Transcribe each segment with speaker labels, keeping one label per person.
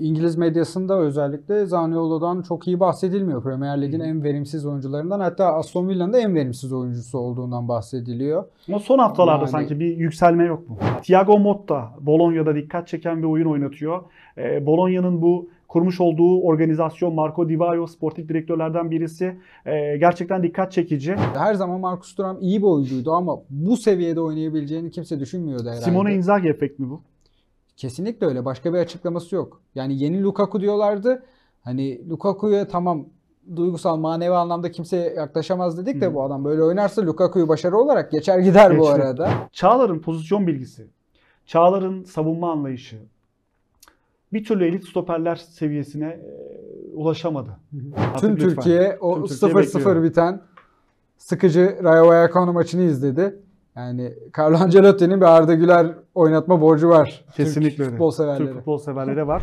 Speaker 1: İngiliz medyasında özellikle Zaniolo'dan çok iyi bahsedilmiyor. Premier Lig'in en verimsiz oyuncularından hatta Aston Villa'nın da en verimsiz oyuncusu olduğundan bahsediliyor. Ama son haftalarda yani... sanki bir
Speaker 2: yükselme yok mu? Thiago Motta Bologna'da dikkat çeken bir oyun oynatıyor. Ee, Bologna'nın bu kurmuş olduğu organizasyon Marco Di Vaio sportif direktörlerden birisi e,
Speaker 1: gerçekten dikkat çekici. Her zaman Marcus Thuram iyi bir oyuncuydu ama bu seviyede oynayabileceğini kimse düşünmüyordu herhalde. Simone Inzaghi efekt mi bu? Kesinlikle öyle. Başka bir açıklaması yok. Yani yeni Lukaku diyorlardı. Hani Lukaku'ya tamam duygusal manevi anlamda kimse yaklaşamaz dedik de Hı. bu adam böyle oynarsa Lukaku'yu başarı olarak geçer gider Geçti. bu arada. Çağlar'ın
Speaker 2: pozisyon bilgisi, Çağlar'ın savunma anlayışı bir türlü elit stoperler seviyesine e, ulaşamadı. Hı hı. Türkiye lütfen. o 0-0
Speaker 1: biten sıkıcı Rayo Vallecano maçını izledi. Yani Carlo Ancelotti'nin bir Arda Güler oynatma borcu var. Kesinlikle Türk futbol severlere. Türk futbol severlere var.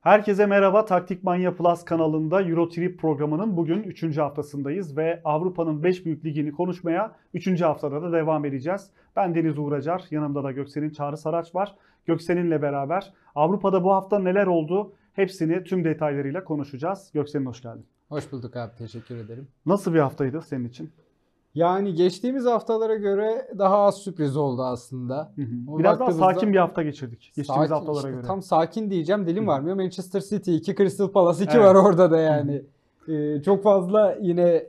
Speaker 2: Herkese merhaba. Taktik Manya Plus kanalında Eurotrip programının bugün 3. haftasındayız ve Avrupa'nın 5 büyük ligini konuşmaya 3. haftada da devam edeceğiz. Ben Deniz Uğracar, yanımda da Göksel'in Çağrı Saraç var. Göksel'inle beraber Avrupa'da bu hafta neler oldu? Hepsini tüm detaylarıyla konuşacağız. Göksel'in hoş
Speaker 1: geldin. Hoş bulduk abi teşekkür ederim. Nasıl bir haftaydı senin için? Yani geçtiğimiz haftalara göre daha az sürpriz oldu aslında. Hı hı. Biraz daha sakin bir hafta geçirdik. Geçtiğimiz sakin, haftalara işte, göre. Tam sakin diyeceğim dilim varmıyor. Manchester City 2, Crystal Palace 2 evet. var orada da yani. Ee, çok fazla yine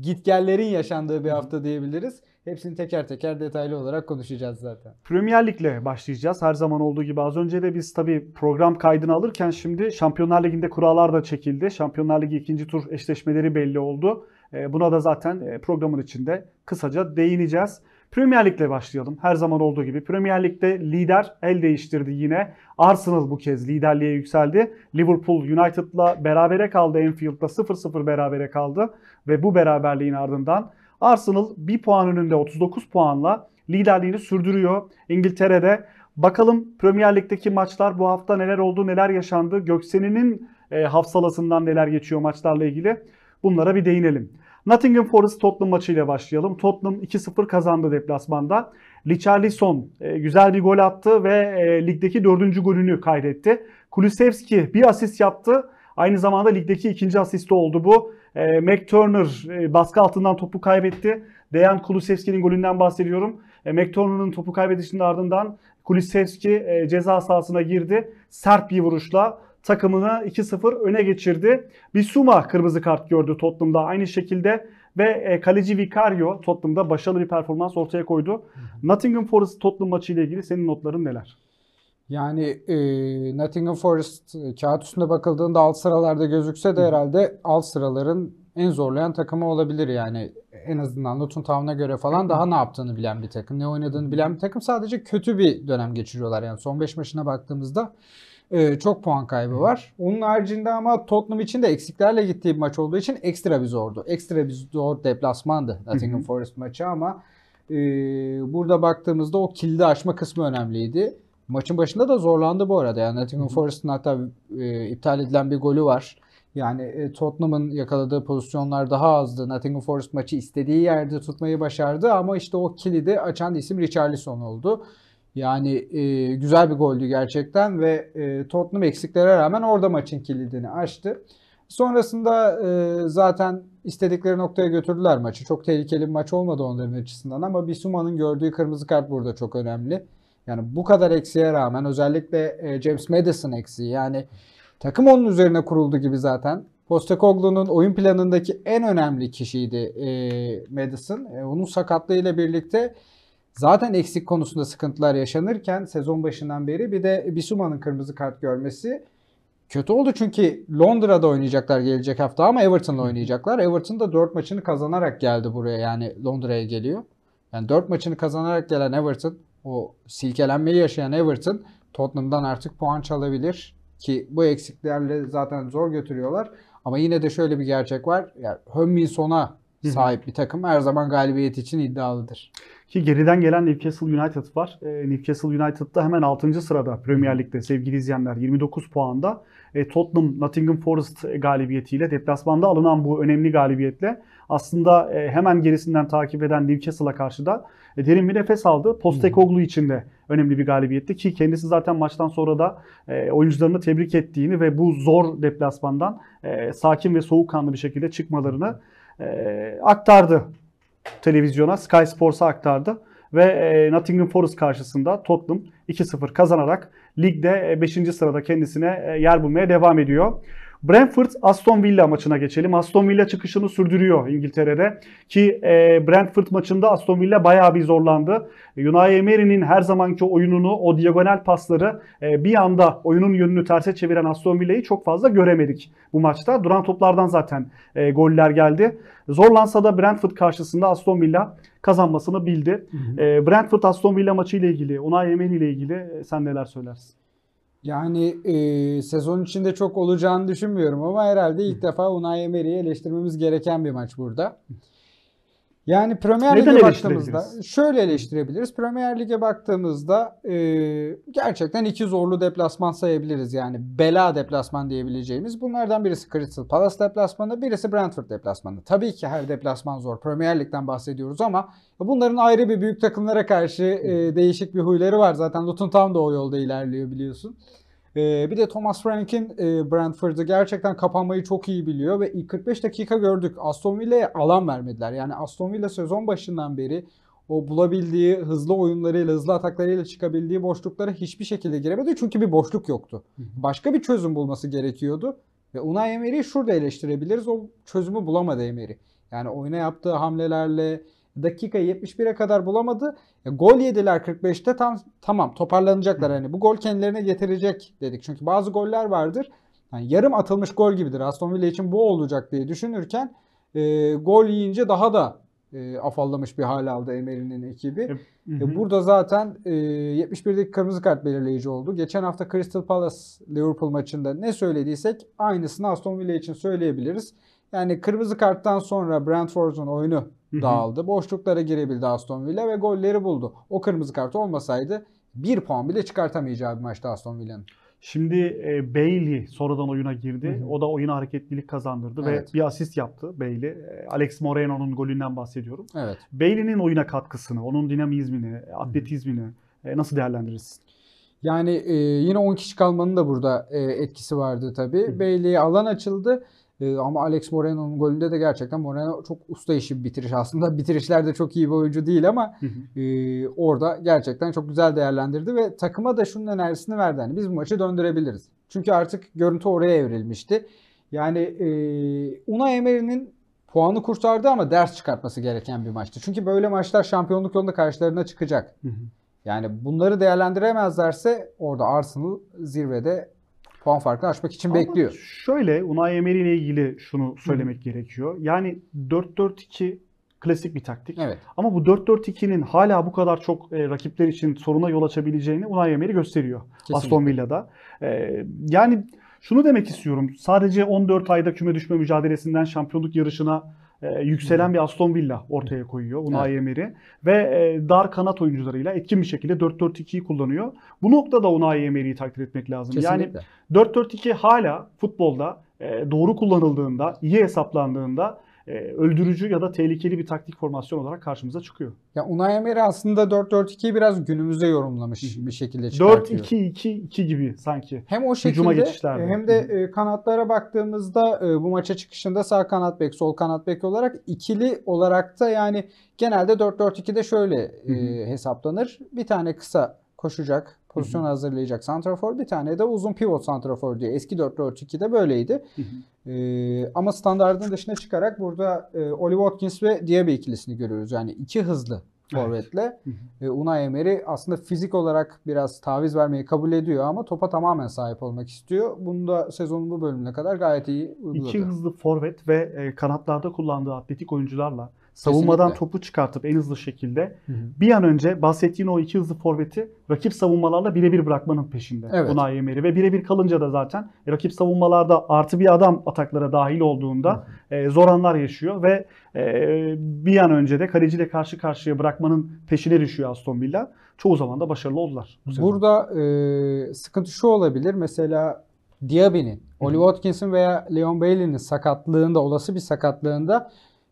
Speaker 1: gitgellerin yaşandığı bir hafta diyebiliriz. Hepsini teker teker detaylı olarak konuşacağız zaten.
Speaker 2: Premier Lig'le başlayacağız. Her zaman olduğu gibi az önce de biz tabii program kaydını alırken şimdi Şampiyonlar Ligi'nde kurallar da çekildi. Şampiyonlar Ligi ikinci tur eşleşmeleri belli oldu. Ee, buna da zaten e, programın içinde kısaca değineceğiz. Premier Lig'le başlayalım. Her zaman olduğu gibi Premier Lig'de lider el değiştirdi yine. Arsenal bu kez liderliğe yükseldi. Liverpool United'la berabere kaldı. Enfield'da 0-0 berabere kaldı ve bu beraberliğin ardından Arsenal bir puan önünde 39 puanla liderliğini sürdürüyor İngiltere'de. Bakalım Premier Lig'deki maçlar bu hafta neler oldu, neler yaşandı, Göksen'in e, hafsalasından neler geçiyor maçlarla ilgili. Bunlara bir değinelim. Nottingham Forest Tottenham maçıyla başlayalım. Tottenham 2-0 kazandı deplasmanda. Richarlison e, güzel bir gol attı ve e, ligdeki dördüncü golünü kaydetti. Kulusevski bir asist yaptı. Aynı zamanda ligdeki ikinci asisti oldu bu. E, McTurner e, baskı altından topu kaybetti. Dejan Kulusevski'nin golünden bahsediyorum. E, McTurner'ın topu kaybedişinin ardından Kulusevski e, ceza sahasına girdi. Sert bir vuruşla takımını 2-0 öne geçirdi. Bir suma kırmızı kart gördü Tottenham'da aynı şekilde ve e, kaleci Vicario Tottenham'da başarılı bir performans ortaya koydu. Nottingham Forest Tottenham maçı ile ilgili senin notların neler?
Speaker 1: Yani e, Nottingham Forest e, kağıt üstünde bakıldığında alt sıralarda gözükse de herhalde alt sıraların en zorlayan takımı olabilir yani. En azından Luton Town'a göre falan daha ne yaptığını bilen bir takım, ne oynadığını bilen bir takım. Sadece kötü bir dönem geçiriyorlar yani son 5 maçına baktığımızda e, çok puan kaybı var. Onun haricinde ama Tottenham için de eksiklerle gittiği bir maç olduğu için ekstra bir zordu. Ekstra bir zor deplasmandı Nottingham Forest maçı ama e, burada baktığımızda o kilidi açma kısmı önemliydi. Maçın başında da zorlandı bu arada. Yani Nottingham Forest'ın hatta e, iptal edilen bir golü var. Yani e, Tottenham'ın yakaladığı pozisyonlar daha azdı. Nottingham Forest maçı istediği yerde tutmayı başardı ama işte o kilidi açan isim Richarlison oldu. Yani e, güzel bir goldü gerçekten ve e, Tottenham eksiklere rağmen orada maçın kilidini açtı. Sonrasında e, zaten istedikleri noktaya götürdüler maçı. Çok tehlikeli bir maç olmadı onların açısından ama Bissouma'nın gördüğü kırmızı kart burada çok önemli. Yani bu kadar eksiğe rağmen özellikle e, James Madison eksiği yani takım onun üzerine kuruldu gibi zaten. Postecoglou'nun oyun planındaki en önemli kişiydi e, Madison. E, onun ile birlikte zaten eksik konusunda sıkıntılar yaşanırken sezon başından beri bir de Bisuma'nın kırmızı kart görmesi kötü oldu. Çünkü Londra'da oynayacaklar gelecek hafta ama Everton'la oynayacaklar. Everton da 4 maçını kazanarak geldi buraya yani Londra'ya geliyor. Yani 4 maçını kazanarak gelen Everton o silkelenmeyi yaşayan Everton Tottenham'dan artık puan çalabilir ki bu eksiklerle zaten zor götürüyorlar. Ama yine de şöyle bir gerçek var. Yani Hönmin sona sahip bir takım her zaman galibiyet için iddialıdır. Ki geriden gelen Newcastle United var. E, Newcastle United'da hemen 6.
Speaker 2: sırada Premier Lig'de sevgili izleyenler 29 puanda. E, Tottenham Nottingham Forest galibiyetiyle deplasmanda alınan bu önemli galibiyetle aslında e, hemen gerisinden takip eden Newcastle'a karşı da e, derin bir nefes aldı. Postekoglu için de önemli bir galibiyetti ki kendisi zaten maçtan sonra da e, oyuncularını tebrik ettiğini ve bu zor deplasmandan e, sakin ve soğukkanlı bir şekilde çıkmalarını e, aktardı televizyona, Sky Sports'a aktardı ve e, Nottingham Forest karşısında Tottenham 2-0 kazanarak ligde 5. E, sırada kendisine e, yer bulmaya devam ediyor. Brentford Aston Villa maçına geçelim. Aston Villa çıkışını sürdürüyor İngiltere'de ki e, Brentford maçında Aston Villa bayağı bir zorlandı. Unai Emery'nin her zamanki oyununu, o diagonal pasları e, bir anda oyunun yönünü terse çeviren Aston Villa'yı çok fazla göremedik bu maçta. Duran toplardan zaten e, goller geldi. Zorlansa da Brentford karşısında Aston Villa kazanmasını bildi. Hı hı. E, Brentford Aston Villa maçı ile ilgili, Unai Emery ile ilgili e, sen neler
Speaker 1: söylersin? Yani e, sezon içinde çok olacağını düşünmüyorum ama herhalde ilk defa Unai Emery'i eleştirmemiz gereken bir maç burada. Yani Premier Lig'e baktığımızda şöyle eleştirebiliriz. Premier Lig'e baktığımızda e, gerçekten iki zorlu deplasman sayabiliriz. Yani bela deplasman diyebileceğimiz. Bunlardan birisi Crystal Palace deplasmanı, birisi Brentford deplasmanı. Tabii ki her deplasman zor. Premier Lig'den bahsediyoruz ama bunların ayrı bir büyük takımlara karşı e, değişik bir huyları var. Zaten Luton Town da o yolda ilerliyor biliyorsun. E, bir de Thomas Frank'in e, Brentford'ı gerçekten kapanmayı çok iyi biliyor ve ilk 45 dakika gördük. Aston Villa'ya alan vermediler. Yani Aston Villa sezon başından beri o bulabildiği hızlı oyunlarıyla, hızlı ataklarıyla çıkabildiği boşluklara hiçbir şekilde giremedi. Çünkü bir boşluk yoktu. Başka bir çözüm bulması gerekiyordu. Ve Unai Emery'i şurada eleştirebiliriz. O çözümü bulamadı Emery. Yani oyuna yaptığı hamlelerle, dakika 71'e kadar bulamadı. E, gol yediler 45'te tam tamam toparlanacaklar. Hani bu gol kendilerine getirecek dedik. Çünkü bazı goller vardır. Yani yarım atılmış gol gibidir. Aston Villa için bu olacak diye düşünürken e, gol yiyince daha da e, afallamış bir hal aldı Emery'nin ekibi. Hı e, hı. E, burada zaten e, 71'deki kırmızı kart belirleyici oldu. Geçen hafta Crystal Palace Liverpool maçında ne söylediysek aynısını Aston Villa için söyleyebiliriz. Yani kırmızı karttan sonra Brentford'un oyunu dağıldı. Boşluklara girebildi Aston Villa ve golleri buldu. O kırmızı kart olmasaydı bir puan bile çıkartamayacağı bir maçta Aston Villa'nın. Şimdi e, Bailey sonradan oyuna girdi. Hı hı. O da oyuna hareketlilik
Speaker 2: kazandırdı evet. ve bir asist yaptı Bailey. E, Alex Moreno'nun golünden bahsediyorum. Evet. Bailey'nin
Speaker 1: oyuna katkısını, onun dinamizmini, atletizmini e, nasıl değerlendirirsin? Yani e, yine 10 kişi kalmanın da burada e, etkisi vardı tabii. Bailey'e alan açıldı ee, ama Alex Moreno'nun golünde de gerçekten Moreno çok usta işi bir bitiriş aslında. de çok iyi bir oyuncu değil ama e, orada gerçekten çok güzel değerlendirdi ve takıma da şunun enerjisini verdi. Yani biz bu maçı döndürebiliriz. Çünkü artık görüntü oraya evrilmişti. Yani e, Unai Emery'nin puanı kurtardı ama ders çıkartması gereken bir maçtı. Çünkü böyle maçlar şampiyonluk yolunda karşılarına çıkacak. Yani bunları değerlendiremezlerse orada Arsenal zirvede puan farkını açmak için Ama bekliyor. Şöyle Unai Emery ile
Speaker 2: ilgili şunu söylemek Hı. gerekiyor. Yani 4-4-2 klasik bir taktik. Evet. Ama bu 4-4-2'nin hala bu kadar çok e, rakipler için soruna yol açabileceğini Unai Emery gösteriyor Kesinlikle. Aston Villa'da. E, yani şunu demek istiyorum. Sadece 14 ayda küme düşme mücadelesinden şampiyonluk yarışına e, yükselen hmm. bir Aston Villa ortaya koyuyor Unai evet. Emery ve e, dar kanat oyuncularıyla etkin bir şekilde 4-4-2'yi kullanıyor. Bu noktada Unai Emery'i takdir etmek lazım. Kesinlikle. Yani 4-4-2 hala futbolda e, doğru kullanıldığında, iyi hesaplandığında e, öldürücü ya da tehlikeli bir taktik formasyon olarak karşımıza
Speaker 1: çıkıyor. Ya Unai Emery aslında 4-4-2'yi biraz günümüze yorumlamış bir şekilde çıkartıyor. 4-2-2-2 gibi sanki. Hem o şekilde hem de e, kanatlara baktığımızda e, bu maça çıkışında sağ kanat bek, sol kanat bek olarak ikili olarak da yani genelde 4-4-2'de şöyle e, hesaplanır. Bir tane kısa koşacak, pozisyon Hı-hı. hazırlayacak santrafor. Bir tane de uzun pivot santrafor diye. Eski 4-4-2'de böyleydi. Hı-hı. E, ee, ama standartın dışına çıkarak burada e, Oli Watkins ve Diaby ikilisini görüyoruz. Yani iki hızlı forvetle. Evet. E, Unai Emery aslında fizik olarak biraz taviz vermeyi kabul ediyor ama topa tamamen sahip olmak istiyor. Bunu da sezonun bu bölümüne kadar gayet iyi uyguladı. İki hızlı forvet ve e, kanatlarda kullandığı atletik oyuncularla savunmadan Kesinlikle.
Speaker 2: topu çıkartıp en hızlı şekilde Hı-hı. bir an önce bahsettiğin o iki hızlı forveti rakip savunmalarla birebir bırakmanın peşinde evet. Unai Emery ve birebir kalınca da zaten e, rakip savunmalarda artı bir adam ataklara dahil olduğunda hı e, zor anlar yaşıyor ve e, bir an önce de kaleciyle karşı
Speaker 1: karşıya bırakmanın peşine düşüyor Aston Villa. Çoğu zaman da başarılı oldular. Bu Burada e, sıkıntı şu olabilir. Mesela Diaby'nin, Oli Watkins'in veya Leon Bailey'nin sakatlığında, olası bir sakatlığında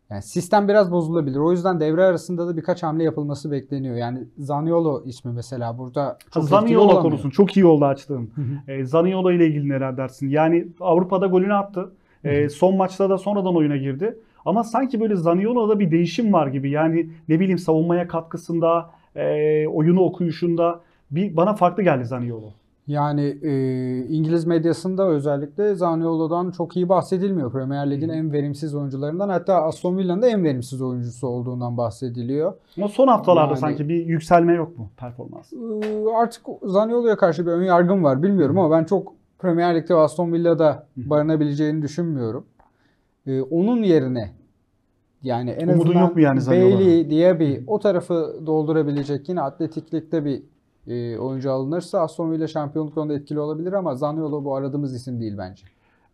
Speaker 1: yani sistem biraz bozulabilir. O yüzden devre arasında da birkaç hamle yapılması bekleniyor. Yani Zaniolo ismi mesela burada çok Zaniolo konusun.
Speaker 2: çok iyi oldu açtığın.
Speaker 1: e, Zaniolo ile ilgili neler dersin? Yani Avrupa'da golünü attı. E,
Speaker 2: son maçta da sonradan oyuna girdi. Ama sanki böyle Zaniolo'da bir değişim var gibi. Yani ne bileyim savunmaya katkısında, e, oyunu okuyuşunda bir bana farklı geldi Zaniolo.
Speaker 1: Yani e, İngiliz medyasında özellikle Zaniolo'dan çok iyi bahsedilmiyor. Premier Lig'in en verimsiz oyuncularından hatta Aston Villa'nın da en verimsiz oyuncusu olduğundan bahsediliyor. Ama son haftalarda yani, sanki bir yükselme yok mu performans? E, artık Zaniolo'ya karşı bir ön yargım var bilmiyorum ama ben çok Premier Lig'de Aston Villa'da barınabileceğini düşünmüyorum. E, onun yerine yani en Umudun azından yok mu yani Bailey diye bir o tarafı doldurabilecek yine atletiklikte bir e, oyuncu alınırsa Aston Villa şampiyonluk yolunda etkili olabilir ama Zaniolo bu aradığımız isim değil bence.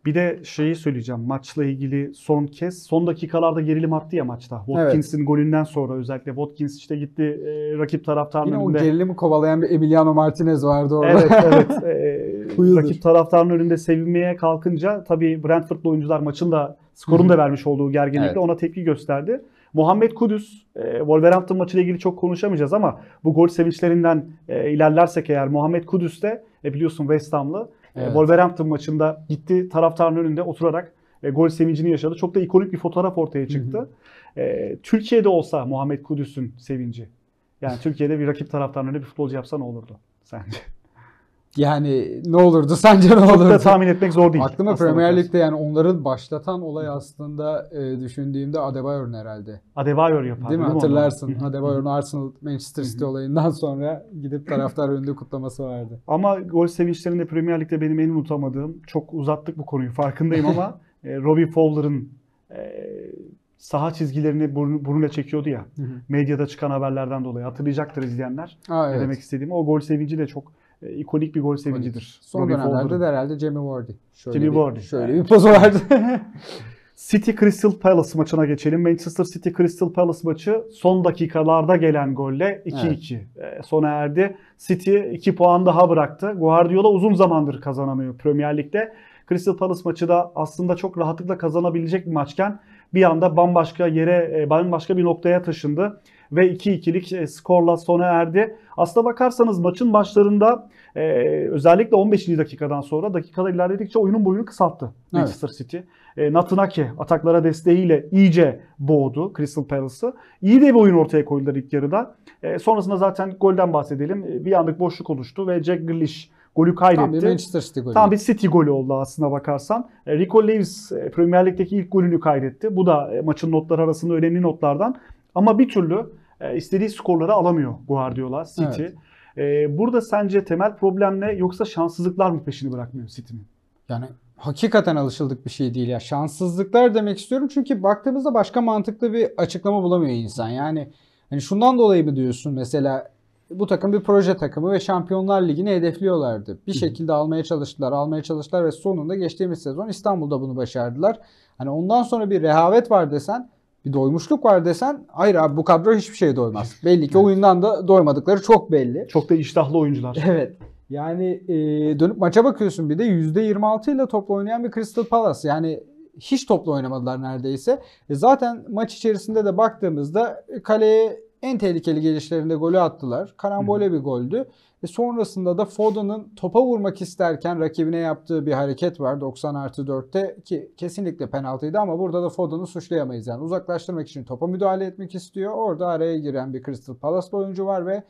Speaker 2: Bir de şeyi söyleyeceğim maçla ilgili son kez son dakikalarda gerilim attı ya maçta. Watkins'in evet. golünden sonra özellikle Watkins işte gitti e, rakip taraftarın Yine önünde. o gerilimi kovalayan bir Emiliano Martinez vardı orada. Evet evet. E, rakip taraftarın önünde sevinmeye kalkınca tabii Brentford'lu oyuncular maçın da skorun da vermiş olduğu gerginlikle evet. ona tepki gösterdi. Muhammed Kudüs, e, Wolverhampton maçıyla ilgili çok konuşamayacağız ama bu gol sevinçlerinden e, ilerlersek eğer Muhammed Kudüs de e, biliyorsun West Hamlı e, evet. Wolverhampton maçında gitti taraftarın önünde oturarak e, gol sevincini yaşadı. Çok da ikonik bir fotoğraf ortaya çıktı. E, Türkiye'de olsa Muhammed Kudüs'ün sevinci. Yani Türkiye'de bir rakip taraftarın önünde bir futbolcu yapsa ne olurdu sence?
Speaker 1: Yani ne olurdu sence ne olurdu? Çok da tahmin etmek zor değil. Aklıma Premier Lig'de yani onların başlatan olay aslında e, düşündüğümde Adebayor'un herhalde. Adebayor yapar. Değil mi? Değil Hatırlarsın. Adebayor'un Arsenal Manchester City olayından sonra gidip taraftar önünde kutlaması vardı. Ama
Speaker 2: gol sevinçlerinde Premier Lig'de benim en unutamadığım, çok uzattık bu konuyu farkındayım ama e, Robbie Fowler'ın e, saha çizgilerini burnu, burnuyla çekiyordu ya. Medyada çıkan haberlerden dolayı hatırlayacaktır izleyenler. Aa, evet. Ne demek istediğimi. O gol sevinci de çok e, ikonik bir gol sevincidir. Son Robbie dönemlerde Fowler'ın.
Speaker 1: de herhalde Jamie Wardy. Şöyle Jamie bir, Vardy. Şöyle bir poz verdi.
Speaker 2: City Crystal Palace maçına geçelim. Manchester City Crystal Palace maçı son dakikalarda gelen golle 2-2 evet. E, sona erdi. City 2 puan daha bıraktı. Guardiola uzun zamandır kazanamıyor Premier Lig'de. Crystal Palace maçı da aslında çok rahatlıkla kazanabilecek bir maçken bir anda bambaşka yere, e, bambaşka bir noktaya taşındı ve 2-2'lik e, skorla sona erdi. Aslına bakarsanız maçın başlarında e, özellikle 15. dakikadan sonra dakikada ilerledikçe oyunun boyunu kısalttı evet. Manchester City. E, Natunaki ataklara desteğiyle iyice boğdu Crystal Palace'ı. İyi de bir oyun ortaya koydular ilk yarıda. E, sonrasında zaten golden bahsedelim. E, bir anlık boşluk oluştu ve Jack Grealish golü kaydetti. Tam bir Manchester City golü. Tam bir City golü oldu aslına bakarsan. E, Rico Lewis Premier Lig'deki ilk golünü kaydetti. Bu da maçın notları arasında önemli notlardan. Ama bir türlü e, istediği skorları alamıyor Guardiola, City. Evet. E, burada sence temel problem ne
Speaker 1: yoksa şanssızlıklar mı peşini bırakmıyor City'nin? Yani hakikaten alışıldık bir şey değil ya. Şanssızlıklar demek istiyorum çünkü baktığımızda başka mantıklı bir açıklama bulamıyor insan. Yani hani şundan dolayı mı diyorsun mesela bu takım bir proje takımı ve Şampiyonlar Ligi'ni hedefliyorlardı. Bir şekilde almaya çalıştılar, almaya çalıştılar ve sonunda geçtiğimiz sezon İstanbul'da bunu başardılar. Hani ondan sonra bir rehavet var desen bir doymuşluk var desen hayır abi bu kadro hiçbir şeye doymaz. belli ki evet. oyundan da doymadıkları çok belli. Çok da iştahlı oyuncular. Evet. Yani e, dönüp maça bakıyorsun bir de %26 ile topla oynayan bir Crystal Palace. Yani hiç topla oynamadılar neredeyse. E zaten maç içerisinde de baktığımızda kaleye en tehlikeli gelişlerinde golü attılar. Karambole Hı. bir goldü. Ve sonrasında da Foda'nın topa vurmak isterken rakibine yaptığı bir hareket var 90 artı 4'te ki kesinlikle penaltıydı ama burada da Foda'nı suçlayamayız. Yani uzaklaştırmak için topa müdahale etmek istiyor. Orada araya giren bir Crystal Palace oyuncu var ve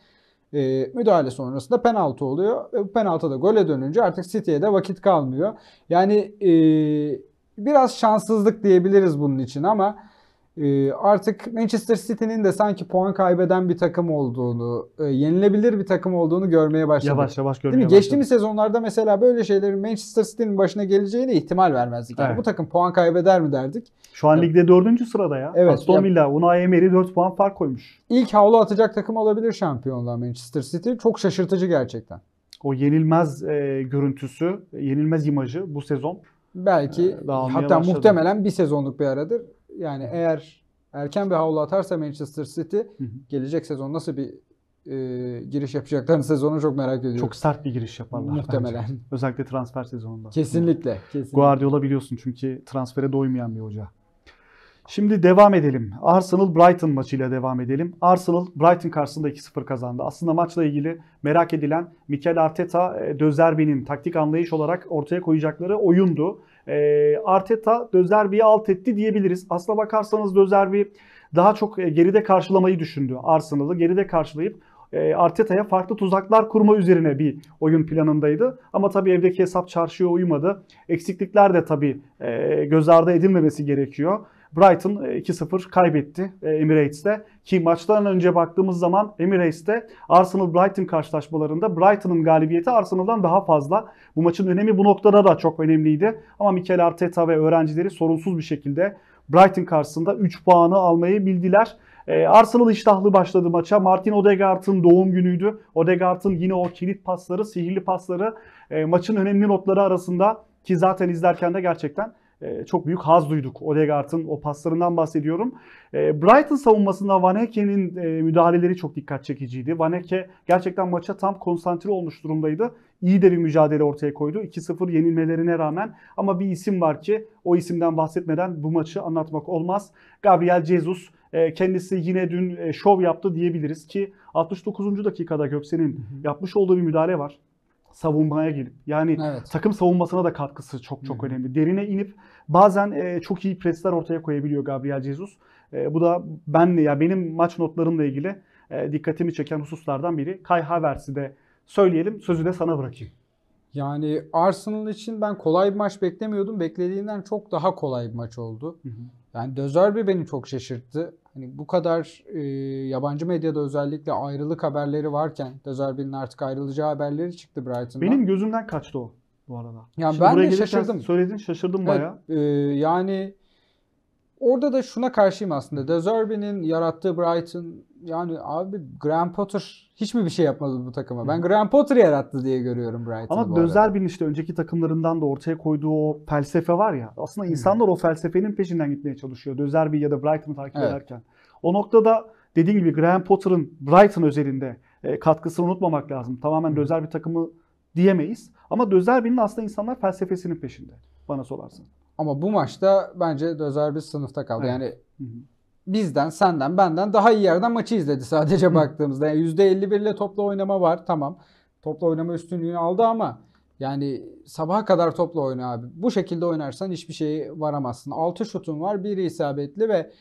Speaker 1: e, müdahale sonrasında penaltı oluyor. Ve bu penaltı da gole dönünce artık City'ye de vakit kalmıyor. Yani e, biraz şanssızlık diyebiliriz bunun için ama ee, artık Manchester City'nin de sanki puan kaybeden bir takım olduğunu, e, yenilebilir bir takım olduğunu görmeye başladık. Yavaş yavaş görmeye Değil Geçtiğimiz sezonlarda mesela böyle şeylerin Manchester City'nin başına geleceğine ihtimal vermezdik. Yani evet. bu takım puan kaybeder mi derdik? Şu an ya, ligde dördüncü sırada ya. Evet. Aston Villa, Unai Emery 4 puan fark koymuş. İlk havlu atacak takım olabilir şampiyonlar Manchester City. Çok şaşırtıcı gerçekten. O yenilmez e, görüntüsü, yenilmez imajı bu sezon belki e, hatta başladı. muhtemelen bir sezonluk bir aradır yani eğer erken bir havlu atarsa Manchester City gelecek sezon nasıl bir e, giriş yapacaklarını sezonu çok merak ediyorum. Çok sert bir giriş yaparlar. Muhtemelen. Bence. Özellikle transfer sezonunda. Kesinlikle. kesinlikle.
Speaker 2: Guardiola biliyorsun çünkü transfere doymayan bir hoca. Şimdi devam edelim. Arsenal Brighton maçıyla devam edelim. Arsenal Brighton karşısında 2-0 kazandı. Aslında maçla ilgili merak edilen Mikel Arteta e, Dözerbi'nin taktik anlayış olarak ortaya koyacakları oyundu e, Arteta Dözerbi'yi alt etti diyebiliriz. Aslına bakarsanız Dözerbi daha çok e, geride karşılamayı düşündü Arsenal'ı. Geride karşılayıp e, Arteta'ya farklı tuzaklar kurma üzerine bir oyun planındaydı. Ama tabii evdeki hesap çarşıya uymadı. Eksiklikler de tabii e, göz ardı edilmemesi gerekiyor. Brighton 2-0 e, kaybetti e, Emirates'te. Ki maçtan önce baktığımız zaman Emirates'te Arsenal-Brighton karşılaşmalarında Brighton'ın galibiyeti Arsenal'dan daha fazla. Bu maçın önemi bu noktada da çok önemliydi. Ama Mikel Arteta ve öğrencileri sorunsuz bir şekilde Brighton karşısında 3 puanı almayı bildiler. E, Arsenal iştahlı başladı maça. Martin Odegaard'ın doğum günüydü. Odegaard'ın yine o kilit pasları, sihirli pasları maçın önemli notları arasında ki zaten izlerken de gerçekten ee, çok büyük haz duyduk. Odegaard'ın o paslarından bahsediyorum. Ee, Brighton savunmasında Vaneke'nin e, müdahaleleri çok dikkat çekiciydi. Vaneke gerçekten maça tam konsantre olmuş durumdaydı. İyi de bir mücadele ortaya koydu. 2-0 yenilmelerine rağmen ama bir isim var ki o isimden bahsetmeden bu maçı anlatmak olmaz. Gabriel Jesus e, kendisi yine dün e, şov yaptı diyebiliriz ki 69. dakikada Göksel'in yapmış olduğu bir müdahale var savunmaya gelip yani evet. takım savunmasına da katkısı çok çok Hı. önemli. Derine inip Bazen e, çok iyi presler ortaya koyabiliyor Gabriel Jesus. E, bu da ben ya benim maç notlarımla ilgili
Speaker 1: e, dikkatimi çeken hususlardan biri. Kai Havertz'i de söyleyelim, sözü de sana bırakayım. Yani Arsenal için ben kolay bir maç beklemiyordum. Beklediğimden çok daha kolay bir maç oldu. Hı hı. Yani Dözerbi beni çok şaşırttı. Hani bu kadar e, yabancı medyada özellikle ayrılık haberleri varken Dözerbi'nin artık ayrılacağı haberleri çıktı Brighton'dan. Benim gözümden kaçtı o bu arada. Yani Şimdi ben de şaşırdım. Söyledin şaşırdım evet, E, yani orada da şuna karşıyım aslında. De yarattığı Brighton yani abi Graham Potter hiç mi bir şey yapmadı bu takıma? Ben Graham Potter yarattı diye görüyorum Brighton'ı Ama
Speaker 2: De işte önceki takımlarından da ortaya koyduğu o felsefe var ya. Aslında insanlar o felsefenin peşinden gitmeye çalışıyor. De ya da Brighton'ı takip evet. ederken. O noktada dediğim gibi Graham Potter'ın Brighton özelinde e, katkısını unutmamak lazım. Tamamen Hı. özel bir takımı diyemeyiz.
Speaker 1: Ama Dözerbi'nin aslında insanlar felsefesinin peşinde bana sorarsın. Ama bu maçta bence Dözerbi sınıfta kaldı. Evet. Yani bizden, senden, benden daha iyi yerden maçı izledi sadece baktığımızda. Yani %51 ile topla oynama var tamam. Topla oynama üstünlüğünü aldı ama yani sabaha kadar topla oyna abi. Bu şekilde oynarsan hiçbir şeyi varamazsın. 6 şutun var, biri isabetli ve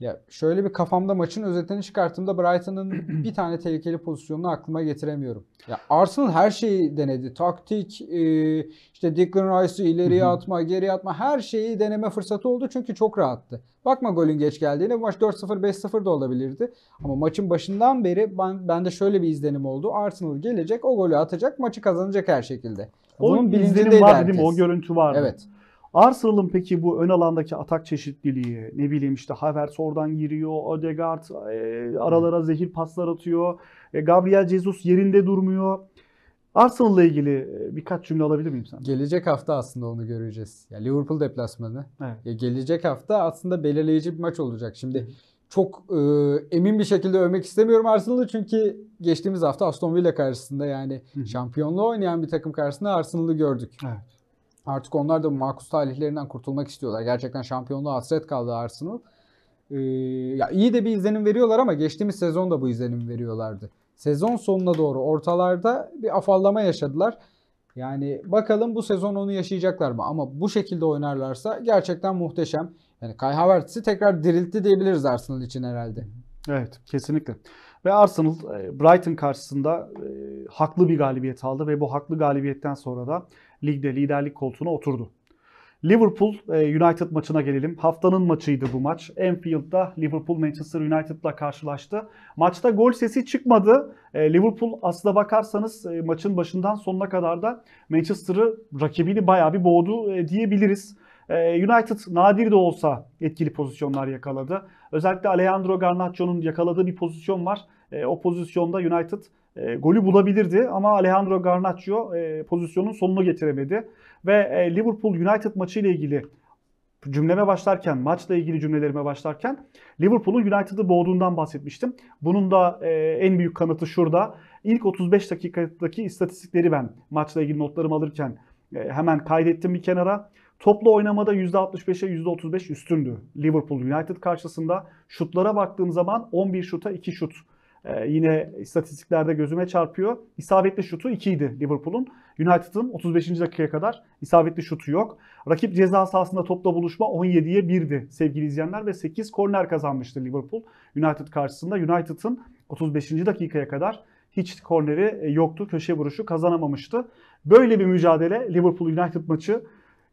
Speaker 1: ya şöyle bir kafamda maçın özetini çıkarttığımda Brighton'ın bir tane tehlikeli pozisyonunu aklıma getiremiyorum. Ya Arsenal her şeyi denedi. Taktik, e, işte Declan Rice'ı ileriye atma, geriye atma her şeyi deneme fırsatı oldu çünkü çok rahattı. Bakma golün geç geldiğine bu maç 4-0 5-0 da olabilirdi. Ama maçın başından beri ben de şöyle bir izlenim oldu. Arsenal gelecek, o golü atacak, maçı kazanacak her şekilde. O Bunun izlenim var dedim, o görüntü var. Evet. Arsenal'ın peki bu ön alandaki
Speaker 2: atak çeşitliliği ne bileyim işte Havertz oradan giriyor, Odegaard e, aralara zehir paslar atıyor. E, Gabriel Jesus yerinde durmuyor. Arsenal'la ilgili e,
Speaker 1: birkaç cümle alabilir miyim sen? Gelecek hafta aslında onu göreceğiz. Ya Liverpool deplasmanı. Evet. Ya gelecek hafta aslında belirleyici bir maç olacak. Şimdi çok e, emin bir şekilde övmek istemiyorum Arsenal'ı çünkü geçtiğimiz hafta Aston Villa karşısında yani Hı. şampiyonluğu oynayan bir takım karşısında Arsenal'ı gördük. Evet. Artık onlar da makus talihlerinden kurtulmak istiyorlar. Gerçekten şampiyonluğa hasret kaldı Arsenal. Ee, ya iyi de bir izlenim veriyorlar ama geçtiğimiz sezon da bu izlenim veriyorlardı. Sezon sonuna doğru ortalarda bir afallama yaşadılar. Yani bakalım bu sezon onu yaşayacaklar mı? Ama bu şekilde oynarlarsa gerçekten muhteşem. Yani Kai Havertz'i tekrar diriltti diyebiliriz Arsenal için herhalde. Evet kesinlikle.
Speaker 2: Ve Arsenal e, Brighton karşısında e, haklı bir galibiyet aldı ve bu haklı galibiyetten sonra da ligde liderlik koltuğuna oturdu. Liverpool e, United maçına gelelim. Haftanın maçıydı bu maç. Anfield'da Liverpool Manchester United'la karşılaştı. Maçta gol sesi çıkmadı. E, Liverpool aslına bakarsanız e, maçın başından sonuna kadar da Manchester'ı rakibini bayağı bir boğdu diyebiliriz. United nadir de olsa etkili pozisyonlar yakaladı. Özellikle Alejandro Garnaccio'nun yakaladığı bir pozisyon var. O pozisyonda United e, golü bulabilirdi ama Alejandro Garnacho e, pozisyonun sonunu getiremedi. Ve e, Liverpool United maçı ile ilgili cümleme başlarken, maçla ilgili cümlelerime başlarken Liverpool'un United'ı boğduğundan bahsetmiştim. Bunun da e, en büyük kanıtı şurada. İlk 35 dakikadaki istatistikleri ben maçla ilgili notlarımı alırken e, hemen kaydettim bir kenara. Toplu oynamada %65'e %35 üstündü Liverpool United karşısında. Şutlara baktığım zaman 11 şuta 2 şut ee, yine istatistiklerde gözüme çarpıyor. İsabetli şutu 2 idi Liverpool'un. United'ın 35. dakikaya kadar isabetli şutu yok. Rakip ceza sahasında topla buluşma 17'ye 1'di sevgili izleyenler ve 8 korner kazanmıştı Liverpool United karşısında. United'ın 35. dakikaya kadar hiç korneri e, yoktu. Köşe vuruşu kazanamamıştı. Böyle bir mücadele Liverpool United maçı.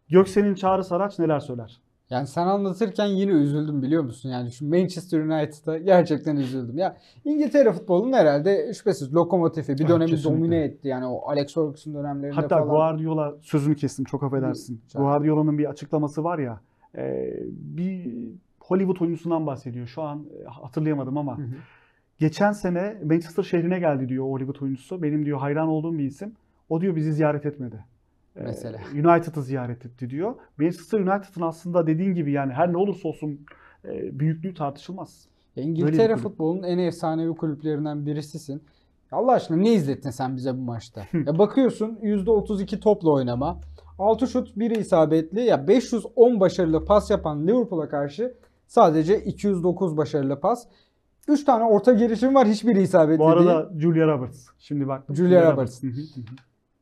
Speaker 2: Göksel'in Çağrı Saraç neler söyler?
Speaker 1: Yani sen anlatırken yine üzüldüm biliyor musun? Yani şu Manchester United'a gerçekten üzüldüm. Ya İngiltere futbolunun herhalde şüphesiz lokomotifi bir dönemi domine etti. Yani o Alex Ferguson dönemlerinde Hatta falan. Hatta
Speaker 2: Guardiola sözünü kestim çok affedersin. Guardiola'nın bir açıklaması var ya. E, bir Hollywood oyuncusundan bahsediyor. Şu an e, hatırlayamadım ama. Hı hı. Geçen sene Manchester şehrine geldi diyor Hollywood oyuncusu. Benim diyor hayran olduğum bir isim. O diyor bizi ziyaret etmedi. Ee, Mesela. United'ı ziyaret etti diyor. Manchester United'ın aslında dediğin gibi yani
Speaker 1: her ne olursa olsun e, büyüklüğü tartışılmaz. Ya İngiltere futbolunun en efsanevi kulüplerinden birisisin. Allah aşkına ne izlettin sen bize bu maçta? ya bakıyorsun %32 topla oynama. 6 şut 1 isabetli ya 510 başarılı pas yapan Liverpool'a karşı sadece 209 başarılı pas. 3 tane orta girişim var hiçbiri isabetli değil. Bu arada değil. Julia Roberts. Şimdi bak. Julia, Julia Roberts. Roberts.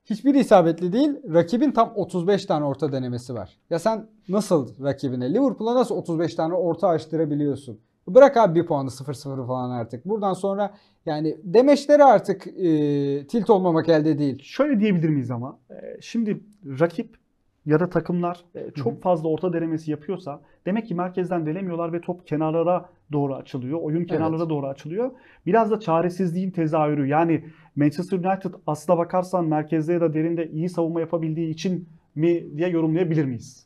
Speaker 1: Hiçbir isabetli değil. Rakibin tam 35 tane orta denemesi var. Ya sen nasıl rakibine, Liverpool'a nasıl 35 tane orta açtırabiliyorsun? Bırak abi bir puanı 0-0 falan artık. Buradan sonra yani demeçleri artık e, tilt olmamak elde değil. Şöyle diyebilir miyiz ama?
Speaker 2: E, şimdi rakip ya da takımlar e, çok fazla orta denemesi yapıyorsa demek ki merkezden delemiyorlar ve top kenarlara doğru açılıyor. Oyun kenarlara evet. doğru açılıyor. Biraz da çaresizliğin tezahürü. Yani Manchester United aslına bakarsan merkezde ya da derinde iyi savunma yapabildiği için mi diye yorumlayabilir miyiz?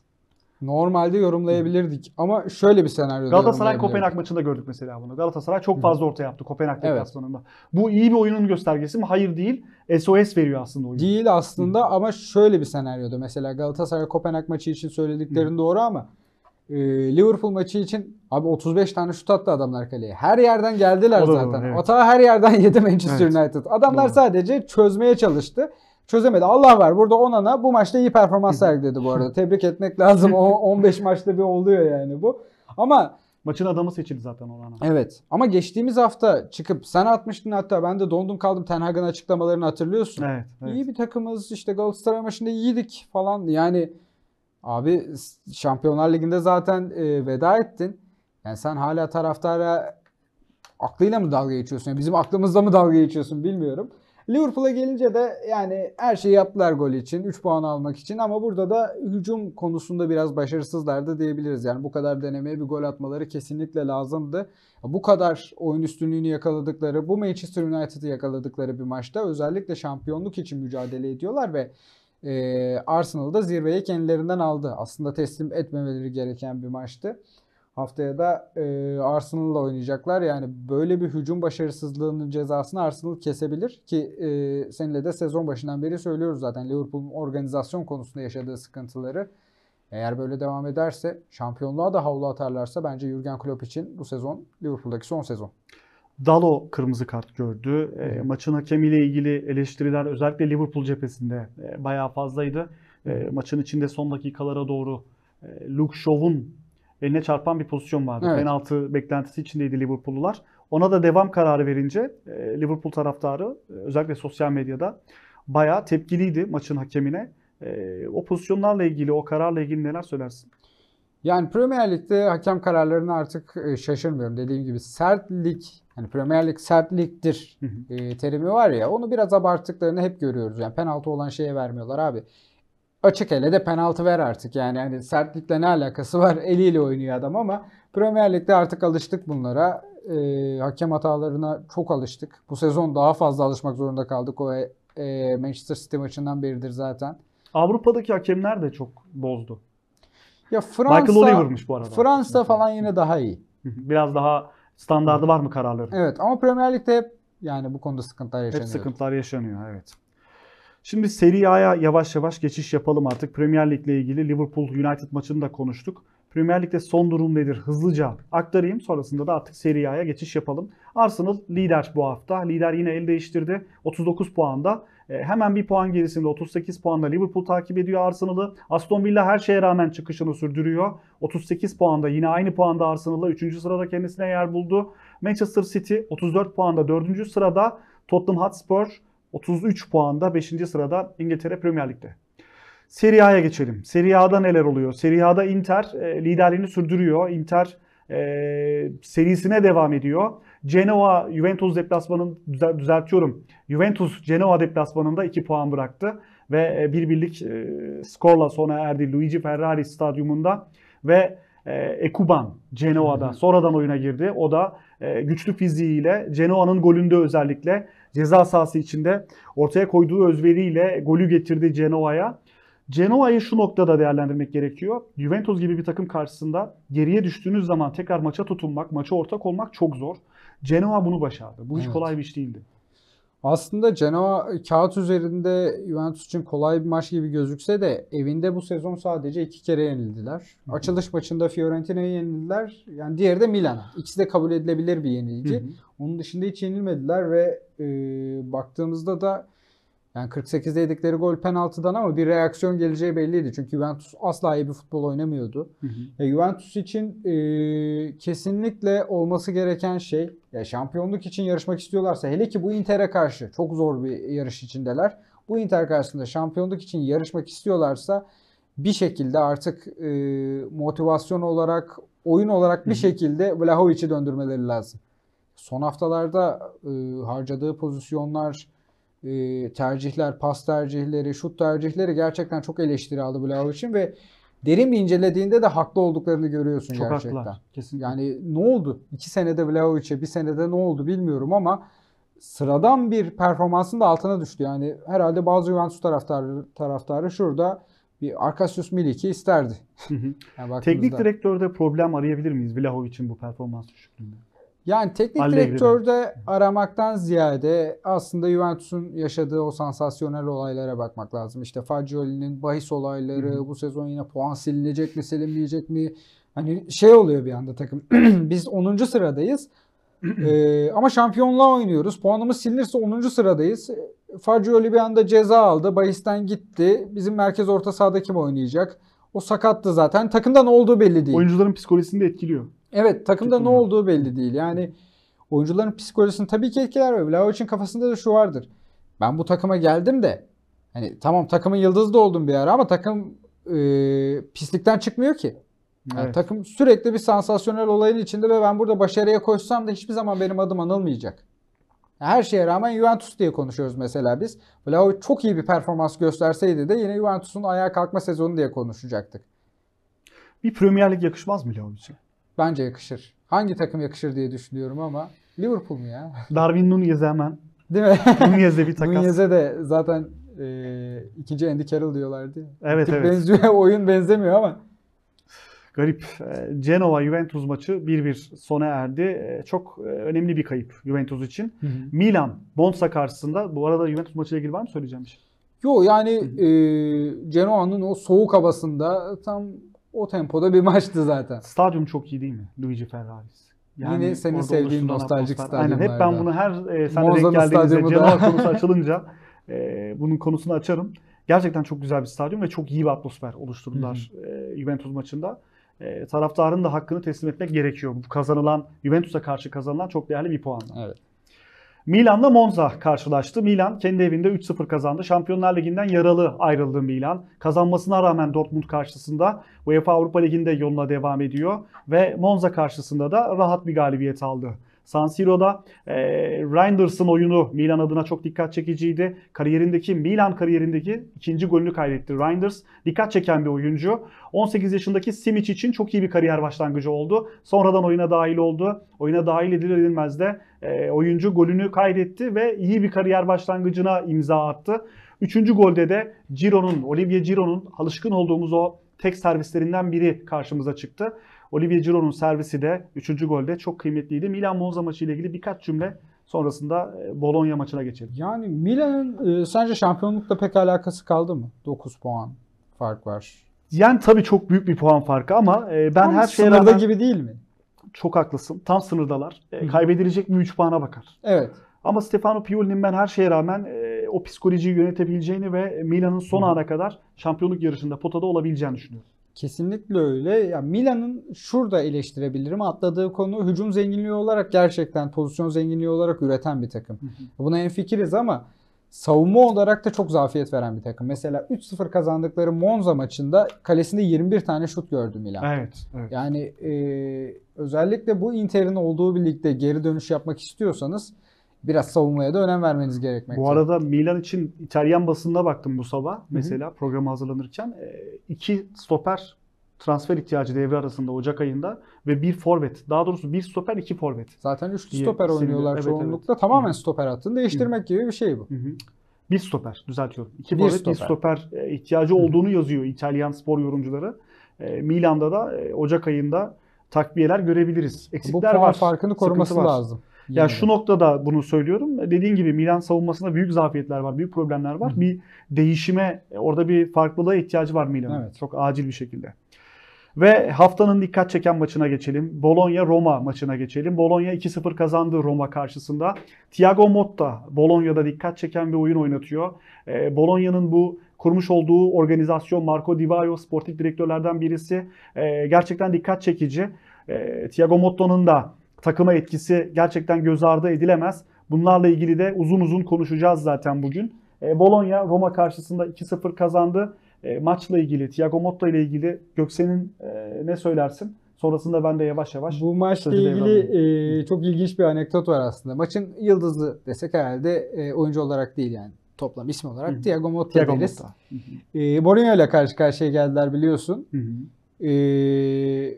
Speaker 2: Normalde yorumlayabilirdik ama şöyle bir senaryo. Galatasaray Kopenhag maçında gördük mesela bunu. Galatasaray çok fazla ortaya yaptı Kopenhag deplasmanında.
Speaker 1: Evet. Bu iyi bir oyunun göstergesi mi? Hayır değil. SOS veriyor aslında oyun. Değil aslında Hı. ama şöyle bir senaryoda mesela Galatasaray Kopenhag maçı için söylediklerin Hı. doğru ama e, Liverpool maçı için abi 35 tane şut attı adamlar kaleye. Her yerden geldiler zaten. Doğru, evet. Atağı her yerden yedi Manchester evet. United. Adamlar doğru. sadece çözmeye çalıştı çözemedi. Allah var burada Onana bu maçta iyi performans sergiledi bu arada. Tebrik etmek lazım. O 15 maçta bir oluyor yani bu. Ama Maçın adamı seçildi zaten Onana. Evet. Ama geçtiğimiz hafta çıkıp sen atmıştın hatta ben de dondum kaldım Ten Hag'ın açıklamalarını hatırlıyorsun. Evet, evet. İyi bir takımız işte Galatasaray maçında iyiydik falan. Yani abi Şampiyonlar Ligi'nde zaten e, veda ettin. Yani sen hala taraftara aklıyla mı dalga geçiyorsun? Yani bizim aklımızla mı dalga geçiyorsun bilmiyorum. Liverpool'a gelince de yani her şeyi yaptılar gol için. 3 puan almak için ama burada da hücum konusunda biraz başarısızlardı diyebiliriz. Yani bu kadar denemeye bir gol atmaları kesinlikle lazımdı. Bu kadar oyun üstünlüğünü yakaladıkları, bu Manchester United'ı yakaladıkları bir maçta özellikle şampiyonluk için mücadele ediyorlar ve e, Arsenal'da zirveye kendilerinden aldı. Aslında teslim etmemeleri gereken bir maçtı. Haftaya da e, Arsenal'la oynayacaklar. Yani böyle bir hücum başarısızlığının cezasını Arsenal kesebilir ki e, seninle de sezon başından beri söylüyoruz zaten Liverpool'un organizasyon konusunda yaşadığı sıkıntıları. Eğer böyle devam ederse şampiyonluğa da havlu atarlarsa bence Jurgen Klopp için bu sezon Liverpool'daki son sezon.
Speaker 2: Dalo kırmızı kart gördü. E, maçın hakemiyle ilgili eleştiriler özellikle Liverpool cephesinde e, bayağı fazlaydı. E, maçın içinde son dakikalara doğru e, Luke Shaw'un eline çarpan bir pozisyon vardı. Evet. Penaltı beklentisi içindeydi Liverpool'lular. Ona da devam kararı verince e, Liverpool taraftarı e, özellikle sosyal medyada bayağı tepkiliydi maçın hakemine.
Speaker 1: E, o pozisyonlarla ilgili, o kararla ilgili neler söylersin? Yani Premier Lig'de hakem kararlarını artık şaşırmıyorum. Dediğim gibi sertlik, yani Premier Lig sertliktir terimi var ya onu biraz abarttıklarını hep görüyoruz. Yani penaltı olan şeye vermiyorlar abi açık ele de penaltı ver artık. Yani hani sertlikle ne alakası var? Eliyle oynuyor adam ama Premier Lig'de artık alıştık bunlara. E, hakem hatalarına çok alıştık. Bu sezon daha fazla alışmak zorunda kaldık. O e, e Manchester City maçından beridir zaten. Avrupa'daki hakemler de çok bozdu. Ya Fransa, Michael Oliver'mış bu arada.
Speaker 2: Fransa falan yine daha iyi. Biraz daha standardı var mı kararları? Evet ama Premier Lig'de hep
Speaker 1: yani bu konuda sıkıntılar yaşanıyor. Hep sıkıntılar yaşanıyor
Speaker 2: evet. Şimdi Serie A'ya yavaş yavaş geçiş yapalım artık. Premier Lig ile ilgili Liverpool United maçını da konuştuk. Premier Lig'de son durum nedir? Hızlıca aktarayım. Sonrasında da artık Serie A'ya geçiş yapalım. Arsenal lider bu hafta. Lider yine el değiştirdi. 39 puanda. E, hemen bir puan gerisinde 38 puanda Liverpool takip ediyor Arsenal'ı. Aston Villa her şeye rağmen çıkışını sürdürüyor. 38 puanda yine aynı puanda Arsenal'la 3. sırada kendisine yer buldu. Manchester City 34 puanda 4. sırada. Tottenham Hotspur 33 puanda 5. sırada İngiltere Premier Lig'de. Serie A'ya geçelim. Serie A'da neler oluyor? Serie A'da Inter e, liderliğini sürdürüyor. Inter e, serisine devam ediyor. Genoa Juventus deplasmanını düzeltiyorum. Juventus Genoa deplasmanında 2 puan bıraktı ve e, bir birlik e, skorla sona erdi Luigi Ferrari stadyumunda ve e, Ekuban Genoa'da sonradan oyuna girdi. O da e, güçlü fiziğiyle Genoa'nın golünde özellikle ceza sahası içinde ortaya koyduğu özveriyle golü getirdi Genoa'ya. Genoa'yı şu noktada değerlendirmek gerekiyor. Juventus gibi bir takım karşısında geriye düştüğünüz zaman tekrar maça tutunmak, maça ortak olmak çok zor. Genoa bunu başardı. Bu hiç evet. kolay
Speaker 1: bir iş değildi. Aslında Genoa e, kağıt üzerinde Juventus için kolay bir maç gibi gözükse de evinde bu sezon sadece iki kere yenildiler. Hı-hı. Açılış maçında Fiorentina'yı yenildiler. Yani diğeri de Milan. İkisi de kabul edilebilir bir yenilgi. Hı-hı. Onun dışında hiç yenilmediler ve e, baktığımızda da yani 48'de yedikleri gol penaltıdan ama bir reaksiyon geleceği belliydi. Çünkü Juventus asla iyi bir futbol oynamıyordu. Hı hı. E, Juventus için e, kesinlikle olması gereken şey ya şampiyonluk için yarışmak istiyorlarsa hele ki bu Inter'e karşı çok zor bir yarış içindeler. Bu Inter karşısında şampiyonluk için yarışmak istiyorlarsa bir şekilde artık e, motivasyon olarak, oyun olarak bir hı hı. şekilde Vlahovic'i döndürmeleri lazım. Son haftalarda e, harcadığı pozisyonlar e, tercihler, pas tercihleri, şut tercihleri gerçekten çok eleştiri aldı Vlahovic için ve derin bir incelediğinde de haklı olduklarını görüyorsun çok gerçekten. Haklılar, kesinlikle. Yani ne oldu? İki senede Vlahovic'e bir senede ne oldu bilmiyorum ama sıradan bir performansın da altına düştü. Yani herhalde bazı Juventus taraftarı, taraftarı şurada bir Arkasius Milik'i isterdi. yani Teknik direktörde problem arayabilir miyiz Vlahovic'in bu performans düşüklüğünde? Yani teknik Allegri direktörde aramaktan ziyade aslında Juventus'un yaşadığı o sansasyonel olaylara bakmak lazım. İşte Fagioli'nin bahis olayları, Hı-hı. bu sezon yine puan silinecek mi, silinmeyecek mi? Hani şey oluyor bir anda takım. Biz 10. sıradayız. ee, ama şampiyonluğa oynuyoruz. Puanımız silinirse 10. sıradayız. Fagioli bir anda ceza aldı. bahisten gitti. Bizim merkez orta sahada kim oynayacak? O sakattı zaten. takımdan olduğu belli değil. Oyuncuların psikolojisini de etkiliyor. Evet takımda ne olduğu belli değil. Yani oyuncuların psikolojisini tabii ki etkiler ve Vlahovic'in kafasında da şu vardır. Ben bu takıma geldim de hani tamam takımın yıldızı da oldum bir ara ama takım e, pislikten çıkmıyor ki. Yani evet. Takım sürekli bir sansasyonel olayın içinde ve ben burada başarıya koşsam da hiçbir zaman benim adım anılmayacak. Her şeye rağmen Juventus diye konuşuyoruz mesela biz. Vlahovic çok iyi bir performans gösterseydi de yine Juventus'un ayağa kalkma sezonu diye konuşacaktık. Bir Premier Lig yakışmaz mı Vlahovic'e? Bence yakışır. Hangi takım yakışır diye düşünüyorum ama Liverpool mu ya? Darwin
Speaker 2: Nunez'e hemen. Değil mi?
Speaker 1: Nunez'e bir takas. Nunez'e de zaten e, ikinci Andy Carroll diyorlardı. Evet Tip evet. Benziyor, oyun benzemiyor ama.
Speaker 2: Garip. E, Genova Juventus maçı 1-1 sona erdi. E, çok e, önemli bir kayıp Juventus için. Hı hı.
Speaker 1: Milan Monza karşısında. Bu arada Juventus maçıyla ilgili var mı söyleyeceğim bir şey? Yok yani hı hı. e, Genova'nın o soğuk havasında tam o tempoda bir maçtı zaten. Stadyum çok iyi değil mi? Luigi Ferraris. Yani Yine senin sevdiğin nostaljik stadyumlar. Aynen hep ben bunu her e, sen denk geldiğinizde Cemal konusu
Speaker 2: açılınca e, bunun konusunu açarım. Gerçekten çok güzel bir stadyum ve çok iyi bir atmosfer oluşturdular e, Juventus maçında. E, taraftarın da hakkını teslim etmek gerekiyor. Bu kazanılan, Juventus'a karşı kazanılan çok değerli bir puan. Evet. Milan'la Monza karşılaştı. Milan kendi evinde 3-0 kazandı. Şampiyonlar Ligi'nden yaralı ayrıldı Milan. Kazanmasına rağmen Dortmund karşısında UEFA Avrupa Ligi'nde yoluna devam ediyor. Ve Monza karşısında da rahat bir galibiyet aldı. San Siro'da e, Reinders'ın oyunu Milan adına çok dikkat çekiciydi. Kariyerindeki Milan kariyerindeki ikinci golünü kaydetti Reinders. Dikkat çeken bir oyuncu. 18 yaşındaki Simic için çok iyi bir kariyer başlangıcı oldu. Sonradan oyuna dahil oldu. Oyuna dahil edilir edilmez de ee, oyuncu golünü kaydetti ve iyi bir kariyer başlangıcına imza attı. Üçüncü golde de Ciro'nun, Olivier Ciro'nun alışkın olduğumuz o tek servislerinden biri karşımıza çıktı. Olivier Giroud'un servisi de 3. golde çok kıymetliydi. Milan Monza maçı ile ilgili birkaç cümle sonrasında e, Bologna maçına geçelim.
Speaker 1: Yani Milan'ın e, sence şampiyonlukla pek alakası kaldı mı? 9 puan fark var.
Speaker 2: Yani tabii çok büyük bir puan farkı ama e, ben ama her şeye rağmen... gibi değil mi? çok haklısın. Tam sınırdalar. E, kaybedilecek mi 3 puana bakar. Evet. Ama Stefano Pioli'nin ben her şeye rağmen e, o psikolojiyi yönetebileceğini ve Milan'ın son Hı. ana kadar
Speaker 1: şampiyonluk yarışında potada olabileceğini düşünüyorum. Kesinlikle öyle. Ya Milan'ın şurada eleştirebilirim. Atladığı konu hücum zenginliği olarak gerçekten pozisyon zenginliği olarak üreten bir takım. Hı hı. Buna en fikiriz ama savunma olarak da çok zafiyet veren bir takım. Mesela 3-0 kazandıkları Monza maçında kalesinde 21 tane şut gördüm Milan. Evet, evet. Yani e, özellikle bu Inter'in olduğu bir ligde geri dönüş yapmak istiyorsanız biraz savunmaya da önem vermeniz gerekmekte. Bu arada Milan için İtalyan basınına baktım bu sabah mesela Hı-hı.
Speaker 2: program hazırlanırken. E, iki stoper transfer ihtiyacı devre arasında Ocak ayında ve bir forvet. Daha doğrusu bir stoper, iki forvet. Zaten üçlü stoper oynuyorlar evet, çoğunlukla. Evet. Tamamen Hı.
Speaker 1: stoper hattını değiştirmek Hı. gibi bir şey bu. Hı -hı. Bir stoper düzeltiyorum. İki bir forvet, stoper. bir
Speaker 2: stoper e, ihtiyacı olduğunu yazıyor İtalyan spor yorumcuları. E, Milan'da da e, Ocak ayında takviyeler görebiliriz. Eksikler bu var. farkını koruması var. lazım. Ya yani şu noktada bunu söylüyorum. E, Dediğin gibi Milan savunmasında büyük zafiyetler var, büyük problemler var. Hı. Bir değişime, e, orada bir farklılığa ihtiyacı var Milan'ın. Evet. Çok acil bir şekilde. Ve haftanın dikkat çeken maçına geçelim. Bologna-Roma maçına geçelim. Bologna 2-0 kazandı Roma karşısında. Thiago Motta Bologna'da dikkat çeken bir oyun oynatıyor. E, Bologna'nın bu kurmuş olduğu organizasyon Marco Di Vaio sportif direktörlerden birisi e, gerçekten dikkat çekici. E, Thiago Motta'nın da takıma etkisi gerçekten göz ardı edilemez. Bunlarla ilgili de uzun uzun konuşacağız zaten bugün. E, Bologna Roma karşısında 2-0 kazandı. E, maçla ilgili, Thiago Motta ile ilgili Göksen'in e, ne söylersin? Sonrasında
Speaker 1: ben de yavaş yavaş... Bu maçla ilgili e, çok ilginç bir anekdot var aslında. Maçın yıldızı desek herhalde e, oyuncu olarak değil yani toplam isim olarak Hı-hı. Thiago Motta Thiago deriz. E, Mourinho ile karşı karşıya geldiler biliyorsun. E,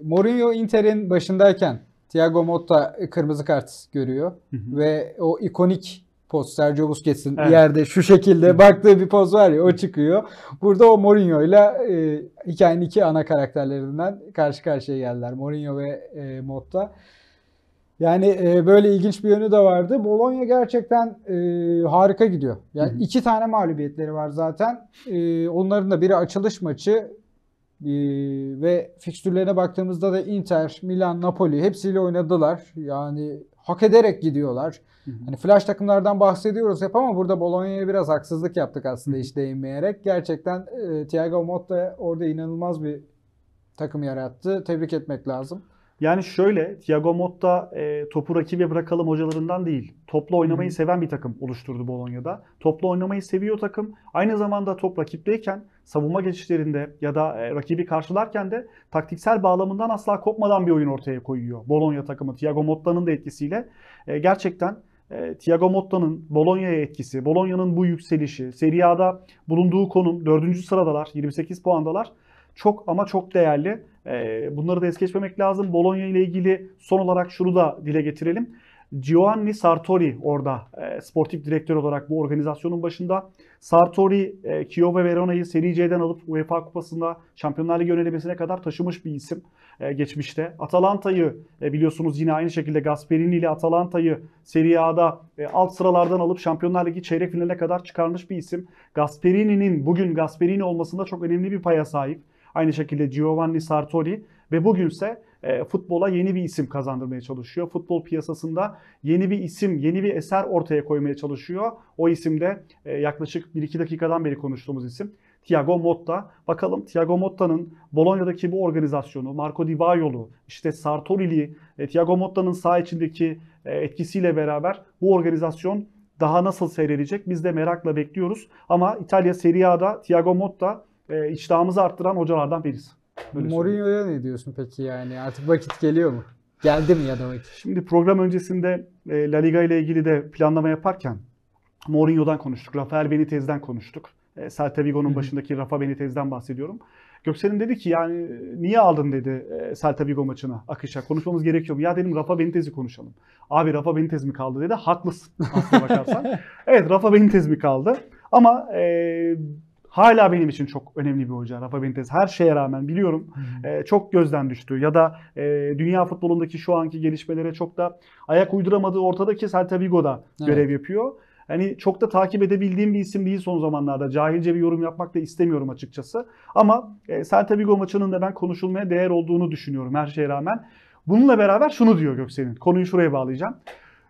Speaker 1: Mourinho Inter'in başındayken Thiago Motta kırmızı kart görüyor hı hı. ve o ikonik poz Sergio Busquets'in evet. yerde şu şekilde baktığı bir poz var ya o çıkıyor. Burada o Mourinho ile e, hikayenin iki ana karakterlerinden karşı karşıya geldiler. Mourinho ve e, Motta. Yani e, böyle ilginç bir yönü de vardı. Bologna gerçekten e, harika gidiyor. Yani Hı-hı. iki tane mağlubiyetleri var zaten. E, onların da biri açılış maçı e, ve fikstürlerine baktığımızda da Inter, Milan, Napoli hepsiyle oynadılar. Yani hak ederek gidiyorlar. Hı hı. Hani flash takımlardan bahsediyoruz hep ama burada Bologna'ya biraz haksızlık yaptık aslında hı. hiç değinmeyerek. Gerçekten e, Thiago Motta orada inanılmaz bir takım yarattı. Tebrik etmek lazım.
Speaker 2: Yani şöyle Thiago Motta e, topu rakibe bırakalım hocalarından değil. Topla oynamayı seven bir takım oluşturdu Bolonya'da. Topla oynamayı seviyor takım. Aynı zamanda top rakipteyken savunma geçişlerinde ya da e, rakibi karşılarken de taktiksel bağlamından asla kopmadan bir oyun ortaya koyuyor. Bolonya takımı Thiago Motta'nın da etkisiyle e, gerçekten e, Thiago Motta'nın Bolonya'ya etkisi, Bolonya'nın bu yükselişi, Serie A'da bulunduğu konum 4. sıradalar, 28 puandalar çok ama çok değerli. Ee, bunları da es geçmemek lazım. Bologna ile ilgili son olarak şunu da dile getirelim. Giovanni Sartori orada e, sportif direktör olarak bu organizasyonun başında. Sartori e, Kiev ve Verona'yı Serie C'den alıp UEFA Kupası'nda Şampiyonlar Ligi yönelemesine kadar taşımış bir isim e, geçmişte. Atalanta'yı e, biliyorsunuz yine aynı şekilde Gasperini ile Atalanta'yı Serie A'da e, alt sıralardan alıp Şampiyonlar Ligi çeyrek finaline kadar çıkarmış bir isim. Gasperini'nin bugün Gasperini olmasında çok önemli bir paya sahip. Aynı şekilde Giovanni Sartori ve bugünse e, futbola yeni bir isim kazandırmaya çalışıyor. Futbol piyasasında yeni bir isim, yeni bir eser ortaya koymaya çalışıyor. O isim de e, yaklaşık 1-2 dakikadan beri konuştuğumuz isim. Thiago Motta. Bakalım Thiago Motta'nın Bologna'daki bu organizasyonu, Marco Di Vaio'lu, işte Sartori'li, e, Thiago Motta'nın saha içindeki e, etkisiyle beraber bu organizasyon daha nasıl seyredecek biz de merakla bekliyoruz. Ama İtalya Serie A'da Thiago Motta e, iştahımızı arttıran hocalardan birisi. Böyle Mourinho'ya ne diyorsun peki yani? Artık vakit geliyor mu? Geldi mi ya da vakit? Şimdi program öncesinde e, La Liga ile ilgili de planlama yaparken Mourinho'dan konuştuk, Rafael Benitez'den konuştuk. E, Celta Vigo'nun başındaki Rafa Benitez'den bahsediyorum. Göksel'in dedi ki yani e, niye aldın dedi e, Celta Vigo maçına akışa. Konuşmamız gerekiyor mu? Ya dedim Rafa Benitez'i konuşalım. Abi Rafa Benitez mi kaldı dedi. Haklısın aslına bakarsan. evet Rafa Benitez mi kaldı? Ama e, hala benim için çok önemli bir hoca Rafa Benitez. Her şeye rağmen biliyorum e, çok gözden düştü. Ya da e, dünya futbolundaki şu anki gelişmelere çok da ayak uyduramadığı ortadaki Celta Vigo'da evet. görev yapıyor. Hani çok da takip edebildiğim bir isim değil son zamanlarda. Cahilce bir yorum yapmak da istemiyorum açıkçası. Ama e, Celta Vigo maçının da ben konuşulmaya değer olduğunu düşünüyorum her şeye rağmen. Bununla beraber şunu diyor Göksel'in. Konuyu şuraya bağlayacağım.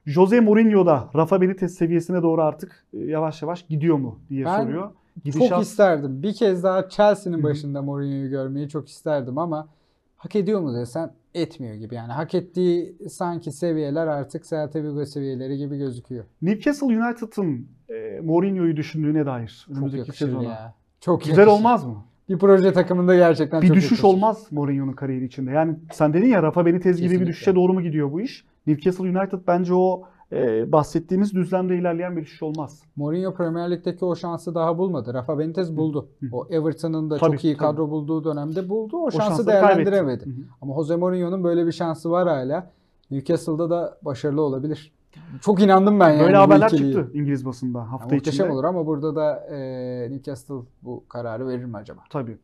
Speaker 2: Jose Mourinho da Rafa Benitez
Speaker 1: seviyesine doğru artık e, yavaş yavaş gidiyor mu diye ben, soruyor gidişat... Çok isterdim. Bir kez daha Chelsea'nin başında Mourinho'yu görmeyi çok isterdim ama hak ediyor mu desen etmiyor gibi. Yani hak ettiği sanki seviyeler artık Celta Vigo seviyeleri gibi gözüküyor. Newcastle
Speaker 2: United'ın e, Mourinho'yu düşündüğüne dair önümüzdeki sezona. Ya. Çok Güzel yakışır. olmaz mı? Bir proje takımında gerçekten bir çok düşüş yakışır. olmaz Mourinho'nun kariyeri içinde. Yani sen dedin ya Rafa Benitez gibi bir düşüşe doğru mu gidiyor bu iş? Newcastle United bence o e, bahsettiğimiz düzlemde
Speaker 1: ilerleyen bir iş olmaz. Mourinho Premier Lig'deki o şansı daha bulmadı. Rafa Benitez buldu. Hı. O Everton'ın da tabii, çok iyi tabii. kadro bulduğu dönemde buldu. O, o şansı, şansı değerlendiremedi. Hı Ama Jose Mourinho'nun böyle bir şansı var hala. Newcastle'da da başarılı olabilir. Çok inandım ben böyle yani. Böyle haberler ikiliyi. çıktı İngiliz basında hafta yani muhteşem içinde. Muhteşem olur ama burada da e, Newcastle bu kararı verir mi acaba? Tabii.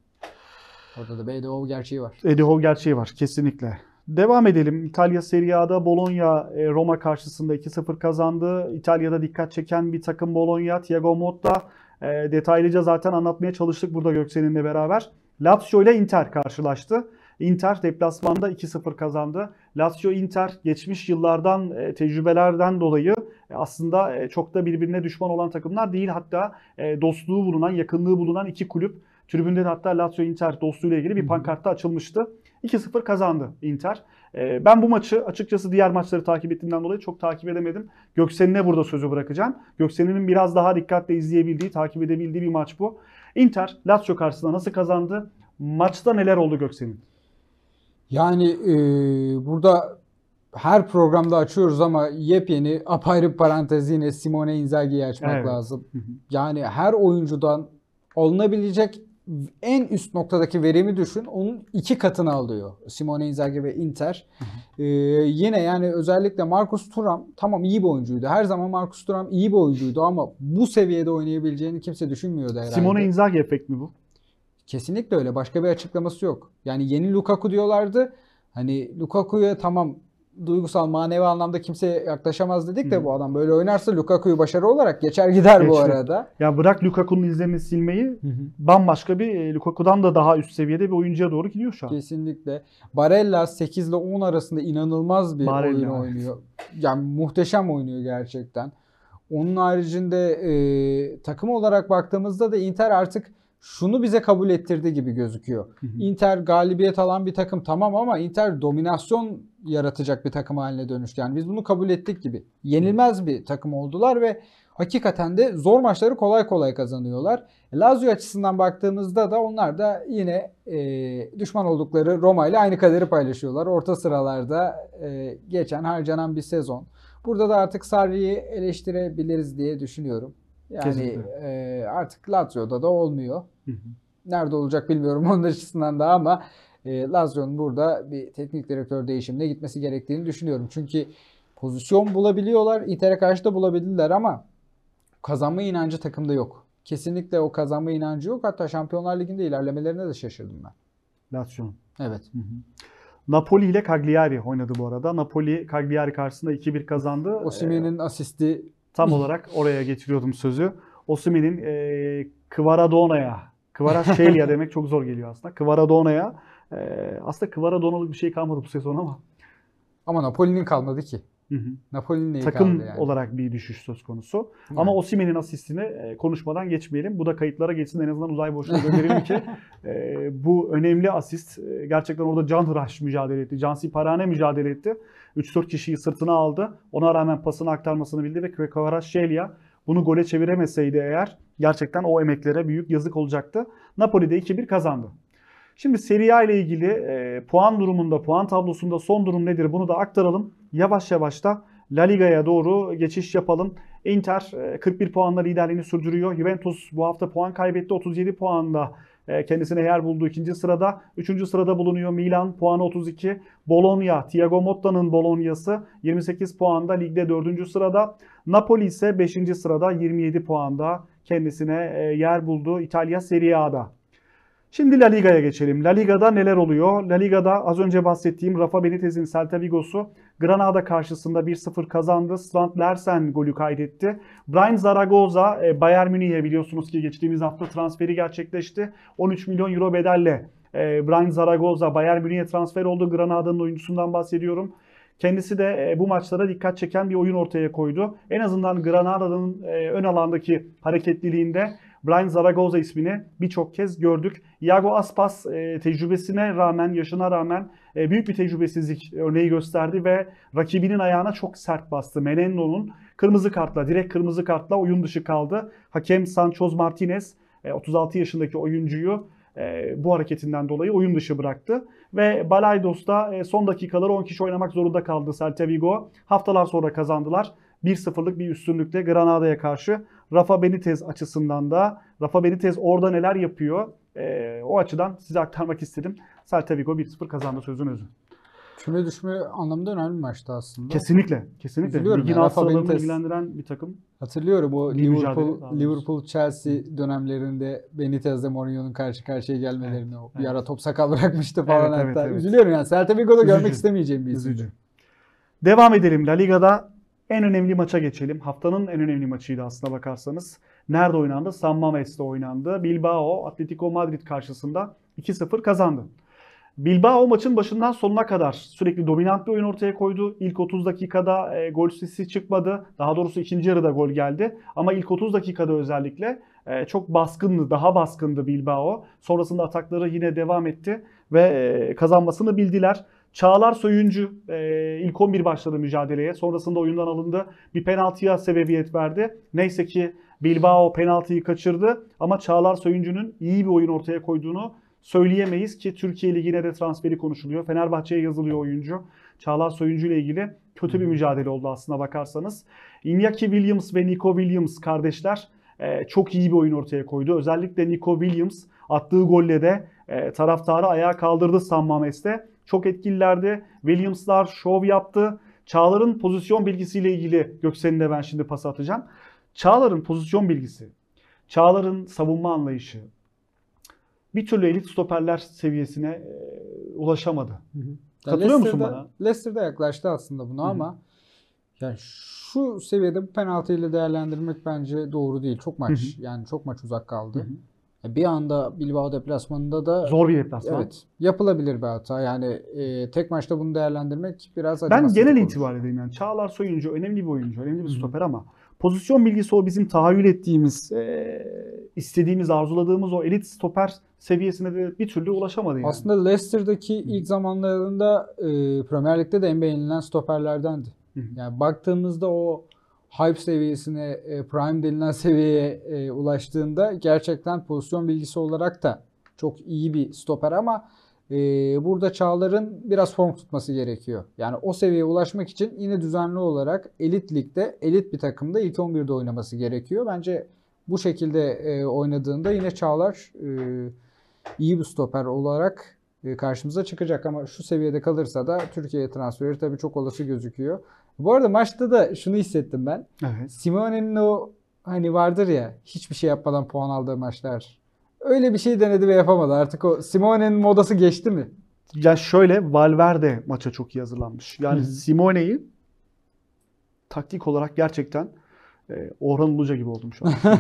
Speaker 1: Orada da bir Eddie Howe gerçeği var.
Speaker 2: Eddie Howe gerçeği var kesinlikle. Devam edelim. İtalya Serie A'da Bologna e, Roma karşısında 2-0 kazandı. İtalya'da dikkat çeken bir takım Bologna. Thiago Motta e, detaylıca zaten anlatmaya çalıştık burada Göksel'inle beraber. Lazio ile Inter karşılaştı. Inter deplasmanda 2-0 kazandı. Lazio Inter geçmiş yıllardan e, tecrübelerden dolayı aslında çok da birbirine düşman olan takımlar değil. Hatta dostluğu bulunan, yakınlığı bulunan iki kulüp. Tribünde de hatta Lazio Inter dostluğuyla ilgili bir pankartta açılmıştı. 2-0 kazandı Inter. Ee, ben bu maçı açıkçası diğer maçları takip ettiğimden dolayı çok takip edemedim. Göksen'ine burada sözü bırakacağım. Göksen'in biraz daha dikkatle izleyebildiği, takip edebildiği bir maç bu. Inter Lazio karşısında
Speaker 1: nasıl kazandı? Maçta neler oldu Göksen'in? Yani e, burada her programda açıyoruz ama yepyeni apayrı parantez yine Simone Inzaghi'yi açmak evet. lazım. Yani her oyuncudan alınabilecek en üst noktadaki verimi düşün. Onun iki katını alıyor Simone Inzaghi ve Inter. Ee, yine yani özellikle Marcus Thuram tamam iyi bir oyuncuydu. Her zaman Marcus Thuram iyi bir oyuncuydu ama bu seviyede oynayabileceğini kimse düşünmüyordu herhalde. Simone Inzaghi efekt mi bu? Kesinlikle öyle. Başka bir açıklaması yok. Yani yeni Lukaku diyorlardı. Hani Lukaku'ya tamam duygusal manevi anlamda kimseye yaklaşamaz dedik de Hı. bu adam böyle oynarsa Lukaku'yu başarı olarak geçer gider Geçti. bu arada.
Speaker 2: Ya bırak Lukaku'nun izlerini silmeyi Hı-hı. bambaşka bir
Speaker 1: e, Lukaku'dan da daha üst seviyede bir oyuncuya doğru gidiyor şu an. Kesinlikle. Barella 8 ile 10 arasında inanılmaz bir Barella, oyun oynuyor. Evet. Yani muhteşem oynuyor gerçekten. Onun haricinde e, takım olarak baktığımızda da Inter artık şunu bize kabul ettirdi gibi gözüküyor. Inter galibiyet alan bir takım tamam ama Inter dominasyon yaratacak bir takım haline dönüştü. Yani biz bunu kabul ettik gibi. Yenilmez bir takım oldular ve hakikaten de zor maçları kolay kolay kazanıyorlar. E, Lazio açısından baktığımızda da onlar da yine e, düşman oldukları Roma ile aynı kaderi paylaşıyorlar. Orta sıralarda e, geçen harcanan bir sezon. Burada da artık Sarri'yi eleştirebiliriz diye düşünüyorum. Yani e, artık Lazio'da da olmuyor. Nerede olacak bilmiyorum onun açısından da ama e, Lazio'nun burada bir teknik direktör değişimine gitmesi gerektiğini düşünüyorum. Çünkü pozisyon bulabiliyorlar. Inter'e karşı da bulabildiler ama kazanma inancı takımda yok. Kesinlikle o kazanma inancı yok. Hatta Şampiyonlar Ligi'nde ilerlemelerine de şaşırdım ben. Lazio. Evet. Hı hı.
Speaker 2: Napoli ile Cagliari oynadı bu arada. Napoli Cagliari karşısında 2-1 kazandı. Osimhen'in e, asisti Tam olarak oraya getiriyordum sözü. Osimen'in e, Kvaradona'ya, Kvaraşelya demek çok zor geliyor aslında. Kvaradona'ya, e, aslında Kvaradona'lık bir şey kalmadı bu sezon ama. Ama Napoli'nin kalmadı ki. Napoli'nin neyi Takım kaldı yani? olarak bir düşüş söz konusu. Hı. Ama Osimen'in asistini e, konuşmadan geçmeyelim. Bu da kayıtlara geçsin en azından uzay boşluğuna gönderelim ki e, bu önemli asist e, gerçekten orada can hıraş mücadele etti. Can siparane mücadele etti. 3-4 kişiyi sırtına aldı. Ona rağmen pasını aktarmasını bildi ve Kvaratskhelia bunu gole çeviremeseydi eğer gerçekten o emeklere büyük yazık olacaktı. Napoli de 2-1 kazandı. Şimdi Serie A ile ilgili e, puan durumunda, puan tablosunda son durum nedir bunu da aktaralım. Yavaş yavaş da La Liga'ya doğru geçiş yapalım. Inter e, 41 puanla liderliğini sürdürüyor. Juventus bu hafta puan kaybetti. 37 puanla e, kendisine yer buldu ikinci sırada. Üçüncü sırada bulunuyor Milan puanı 32. Bologna, Thiago Motta'nın Bologna'sı 28 puanda ligde dördüncü sırada. Napoli ise beşinci sırada 27 puanda kendisine e, yer buldu İtalya Serie A'da. Şimdi La Liga'ya geçelim. La Liga'da neler oluyor? La Liga'da az önce bahsettiğim Rafa Benitez'in Celta Vigo'su Granada karşısında 1-0 kazandı. Strand Larsen golü kaydetti. Brian Zaragoza e, Bayern Münih'e biliyorsunuz ki geçtiğimiz hafta transferi gerçekleşti. 13 milyon euro bedelle e, Brian Zaragoza Bayern Münih'e transfer oldu. Granada'nın oyuncusundan bahsediyorum. Kendisi de e, bu maçlara dikkat çeken bir oyun ortaya koydu. En azından Granada'nın ön alandaki hareketliliğinde Brian Zaragoza ismini birçok kez gördük. Iago Aspas tecrübesine rağmen, yaşına rağmen e, büyük bir tecrübesizlik örneği gösterdi ve rakibinin ayağına çok sert bastı. Menendo'nun kırmızı kartla, direkt kırmızı kartla oyun dışı kaldı. Hakem Sanchoz Martinez 36 e, yaşındaki oyuncuyu e, bu hareketinden dolayı oyun dışı bıraktı. Ve Balaidos da son dakikaları 10 kişi oynamak zorunda kaldı Celta Vigo. Haftalar sonra kazandılar. 1-0'lık bir üstünlükle Granada'ya karşı Rafa Benitez açısından da Rafa Benitez orada neler yapıyor? E, o açıdan size aktarmak istedim. Celta Vigo 1-0 kazandı sözün özü.
Speaker 1: Küme düşme anlamında önemli bir maçtı aslında. Kesinlikle. Kesinlikle. Biliyorum Ligin yani, alt ilgilendiren bir takım. Hatırlıyorum o Liverpool, Liverpool Chelsea dönemlerinde Benitez Benitez'le Mourinho'nun karşı karşıya gelmelerini evet, o evet. yara top sakal bırakmıştı falan evet, hatta. Evet, evet. Üzülüyorum yani. Celta Vigo'da görmek istemeyeceğim bir
Speaker 2: isim. Üzücü. Devam edelim La Liga'da en önemli maça geçelim. Haftanın en önemli maçıydı aslına bakarsanız. Nerede oynandı? San Mames'te oynandı. Bilbao Atletico Madrid karşısında 2-0 kazandı. Bilbao maçın başından sonuna kadar sürekli dominant bir oyun ortaya koydu. İlk 30 dakikada e, gol sesi çıkmadı. Daha doğrusu ikinci yarıda gol geldi. Ama ilk 30 dakikada özellikle e, çok baskındı, daha baskındı Bilbao. Sonrasında atakları yine devam etti ve e, kazanmasını bildiler. Çağlar Söyüncü e, ilk 11 başladı mücadeleye. Sonrasında oyundan alındı. Bir penaltıya sebebiyet verdi. Neyse ki Bilbao penaltıyı kaçırdı ama Çağlar Söyüncü'nün iyi bir oyun ortaya koyduğunu söyleyemeyiz ki Türkiye Ligi'ne de transferi konuşuluyor. Fenerbahçe'ye yazılıyor oyuncu. Çağlar Soyuncu ile ilgili kötü bir mücadele oldu aslında bakarsanız. Iñaki Williams ve Nico Williams kardeşler e, çok iyi bir oyun ortaya koydu. Özellikle Nico Williams attığı golle de e, taraftarı ayağa kaldırdı San Mames'te. Çok etkililerdi. Williams'lar şov yaptı. Çağlar'ın pozisyon bilgisiyle ilgili Göksel'ine ben şimdi pas atacağım. Çağlar'ın pozisyon bilgisi, Çağlar'ın savunma anlayışı
Speaker 1: bir türlü elit stoperler seviyesine e, ulaşamadı. Hı hı. Katılıyor yani musun bana? Leicester'da yaklaştı aslında buna hı hı. ama yani şu seviyede bu penaltıyla değerlendirmek bence doğru değil. Çok maç hı hı. yani çok maç uzak kaldı. Hı hı. Bir anda Bilbao deplasmanında da zor bir deplasman. Evet. Yapılabilir bir hata. Yani e, tek maçta bunu değerlendirmek biraz Ben genel olur.
Speaker 2: itibar edeyim yani. Çağlar Soyuncu önemli bir oyuncu, önemli bir stoper ama Pozisyon bilgisi o bizim tahayyül ettiğimiz, e, istediğimiz, arzuladığımız o elit stoper seviyesine de bir türlü ulaşamadı yani. Aslında
Speaker 1: Leicester'daki Hı. ilk zamanlarında e, Premier Lig'de de en beğenilen stoperlerdendi. Hı. Yani baktığımızda o hype seviyesine, e, prime denilen seviyeye e, ulaştığında gerçekten pozisyon bilgisi olarak da çok iyi bir stoper ama e, burada Çağlar'ın biraz form tutması gerekiyor. Yani o seviyeye ulaşmak için yine düzenli olarak elit ligde, elit bir takımda ilk 11'de oynaması gerekiyor. Bence bu şekilde e, oynadığında yine Çağlar e, iyi bir stoper olarak e, karşımıza çıkacak ama şu seviyede kalırsa da Türkiye'ye transferi tabii çok olası gözüküyor. Bu arada maçta da şunu hissettim ben. Evet. Simone'nin o hani vardır ya hiçbir şey yapmadan puan aldığı maçlar Öyle bir şey denedi ve
Speaker 2: yapamadı. Artık o Simone'nin modası geçti mi? Ya şöyle Valverde maça çok iyi hazırlanmış. Yani Simone'yi taktik olarak gerçekten e, Orhan Uluca gibi oldum şu an.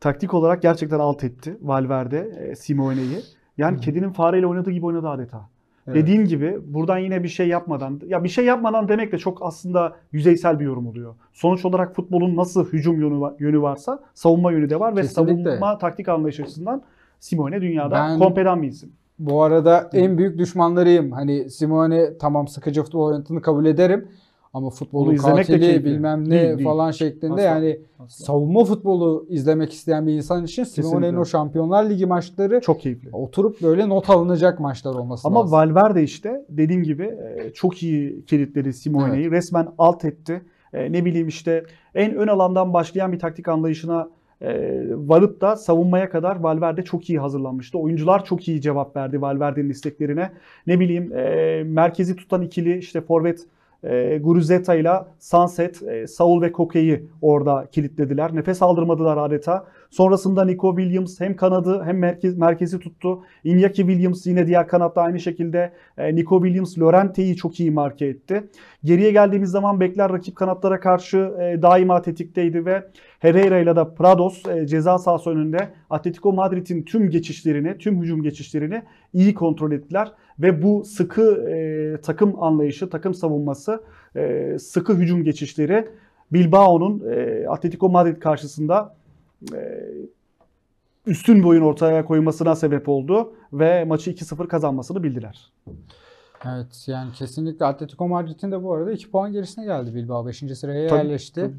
Speaker 2: taktik olarak gerçekten alt etti Valverde e, Simone'yi. Yani kedinin fareyle oynadığı gibi oynadı adeta. Evet. Dediğim gibi buradan yine bir şey yapmadan ya bir şey yapmadan demek de çok aslında yüzeysel bir yorum oluyor. Sonuç olarak futbolun nasıl hücum yönü, yönü varsa savunma yönü de var Kesinlikle. ve savunma taktik anlayış açısından Simone
Speaker 1: dünyada ben... kompeden bir isim bu arada en büyük düşmanlarıyım. Hani Simone tamam sıkıcı futbol oynadığını kabul ederim. Ama futbolu Bunu izlemek katili, de bilmem ne değil, değil. falan şeklinde asla, yani asla. savunma futbolu izlemek isteyen bir insan için Simone'nin o Şampiyonlar Ligi maçları çok keyifli. Oturup böyle not alınacak maçlar olması Ama lazım. Valverde işte dediğim gibi e, çok
Speaker 2: iyi kilitleri Simone'yi. Evet. Resmen alt etti. E, ne bileyim işte en ön alandan başlayan bir taktik anlayışına e, varıp da savunmaya kadar Valverde çok iyi hazırlanmıştı. Oyuncular çok iyi cevap verdi Valverde'nin isteklerine. Ne bileyim merkezi tutan ikili işte forvet e, ee, Guruzeta ile Sunset, e, Saul ve Koke'yi orada kilitlediler. Nefes aldırmadılar adeta. Sonrasında Nico Williams hem kanadı hem merkez, merkezi tuttu. Iñaki Williams yine diğer kanatta aynı şekilde e, Nico Williams Lorente'yi çok iyi marke etti. Geriye geldiğimiz zaman bekler rakip kanatlara karşı e, daima tetikteydi ve Herrera ile de Prados e, ceza sahası önünde Atletico Madrid'in tüm geçişlerini, tüm hücum geçişlerini iyi kontrol ettiler ve bu sıkı e, takım anlayışı, takım savunması, e, sıkı hücum geçişleri Bilbao'nun e, Atletico Madrid karşısında e, üstün bir oyun ortaya koymasına sebep
Speaker 1: oldu ve maçı 2-0
Speaker 2: kazanmasını bildiler.
Speaker 1: Evet yani kesinlikle Atletico Madrid'in de bu arada 2 puan gerisine geldi Bilbao. 5. sıraya tabii, yerleşti. Tabii.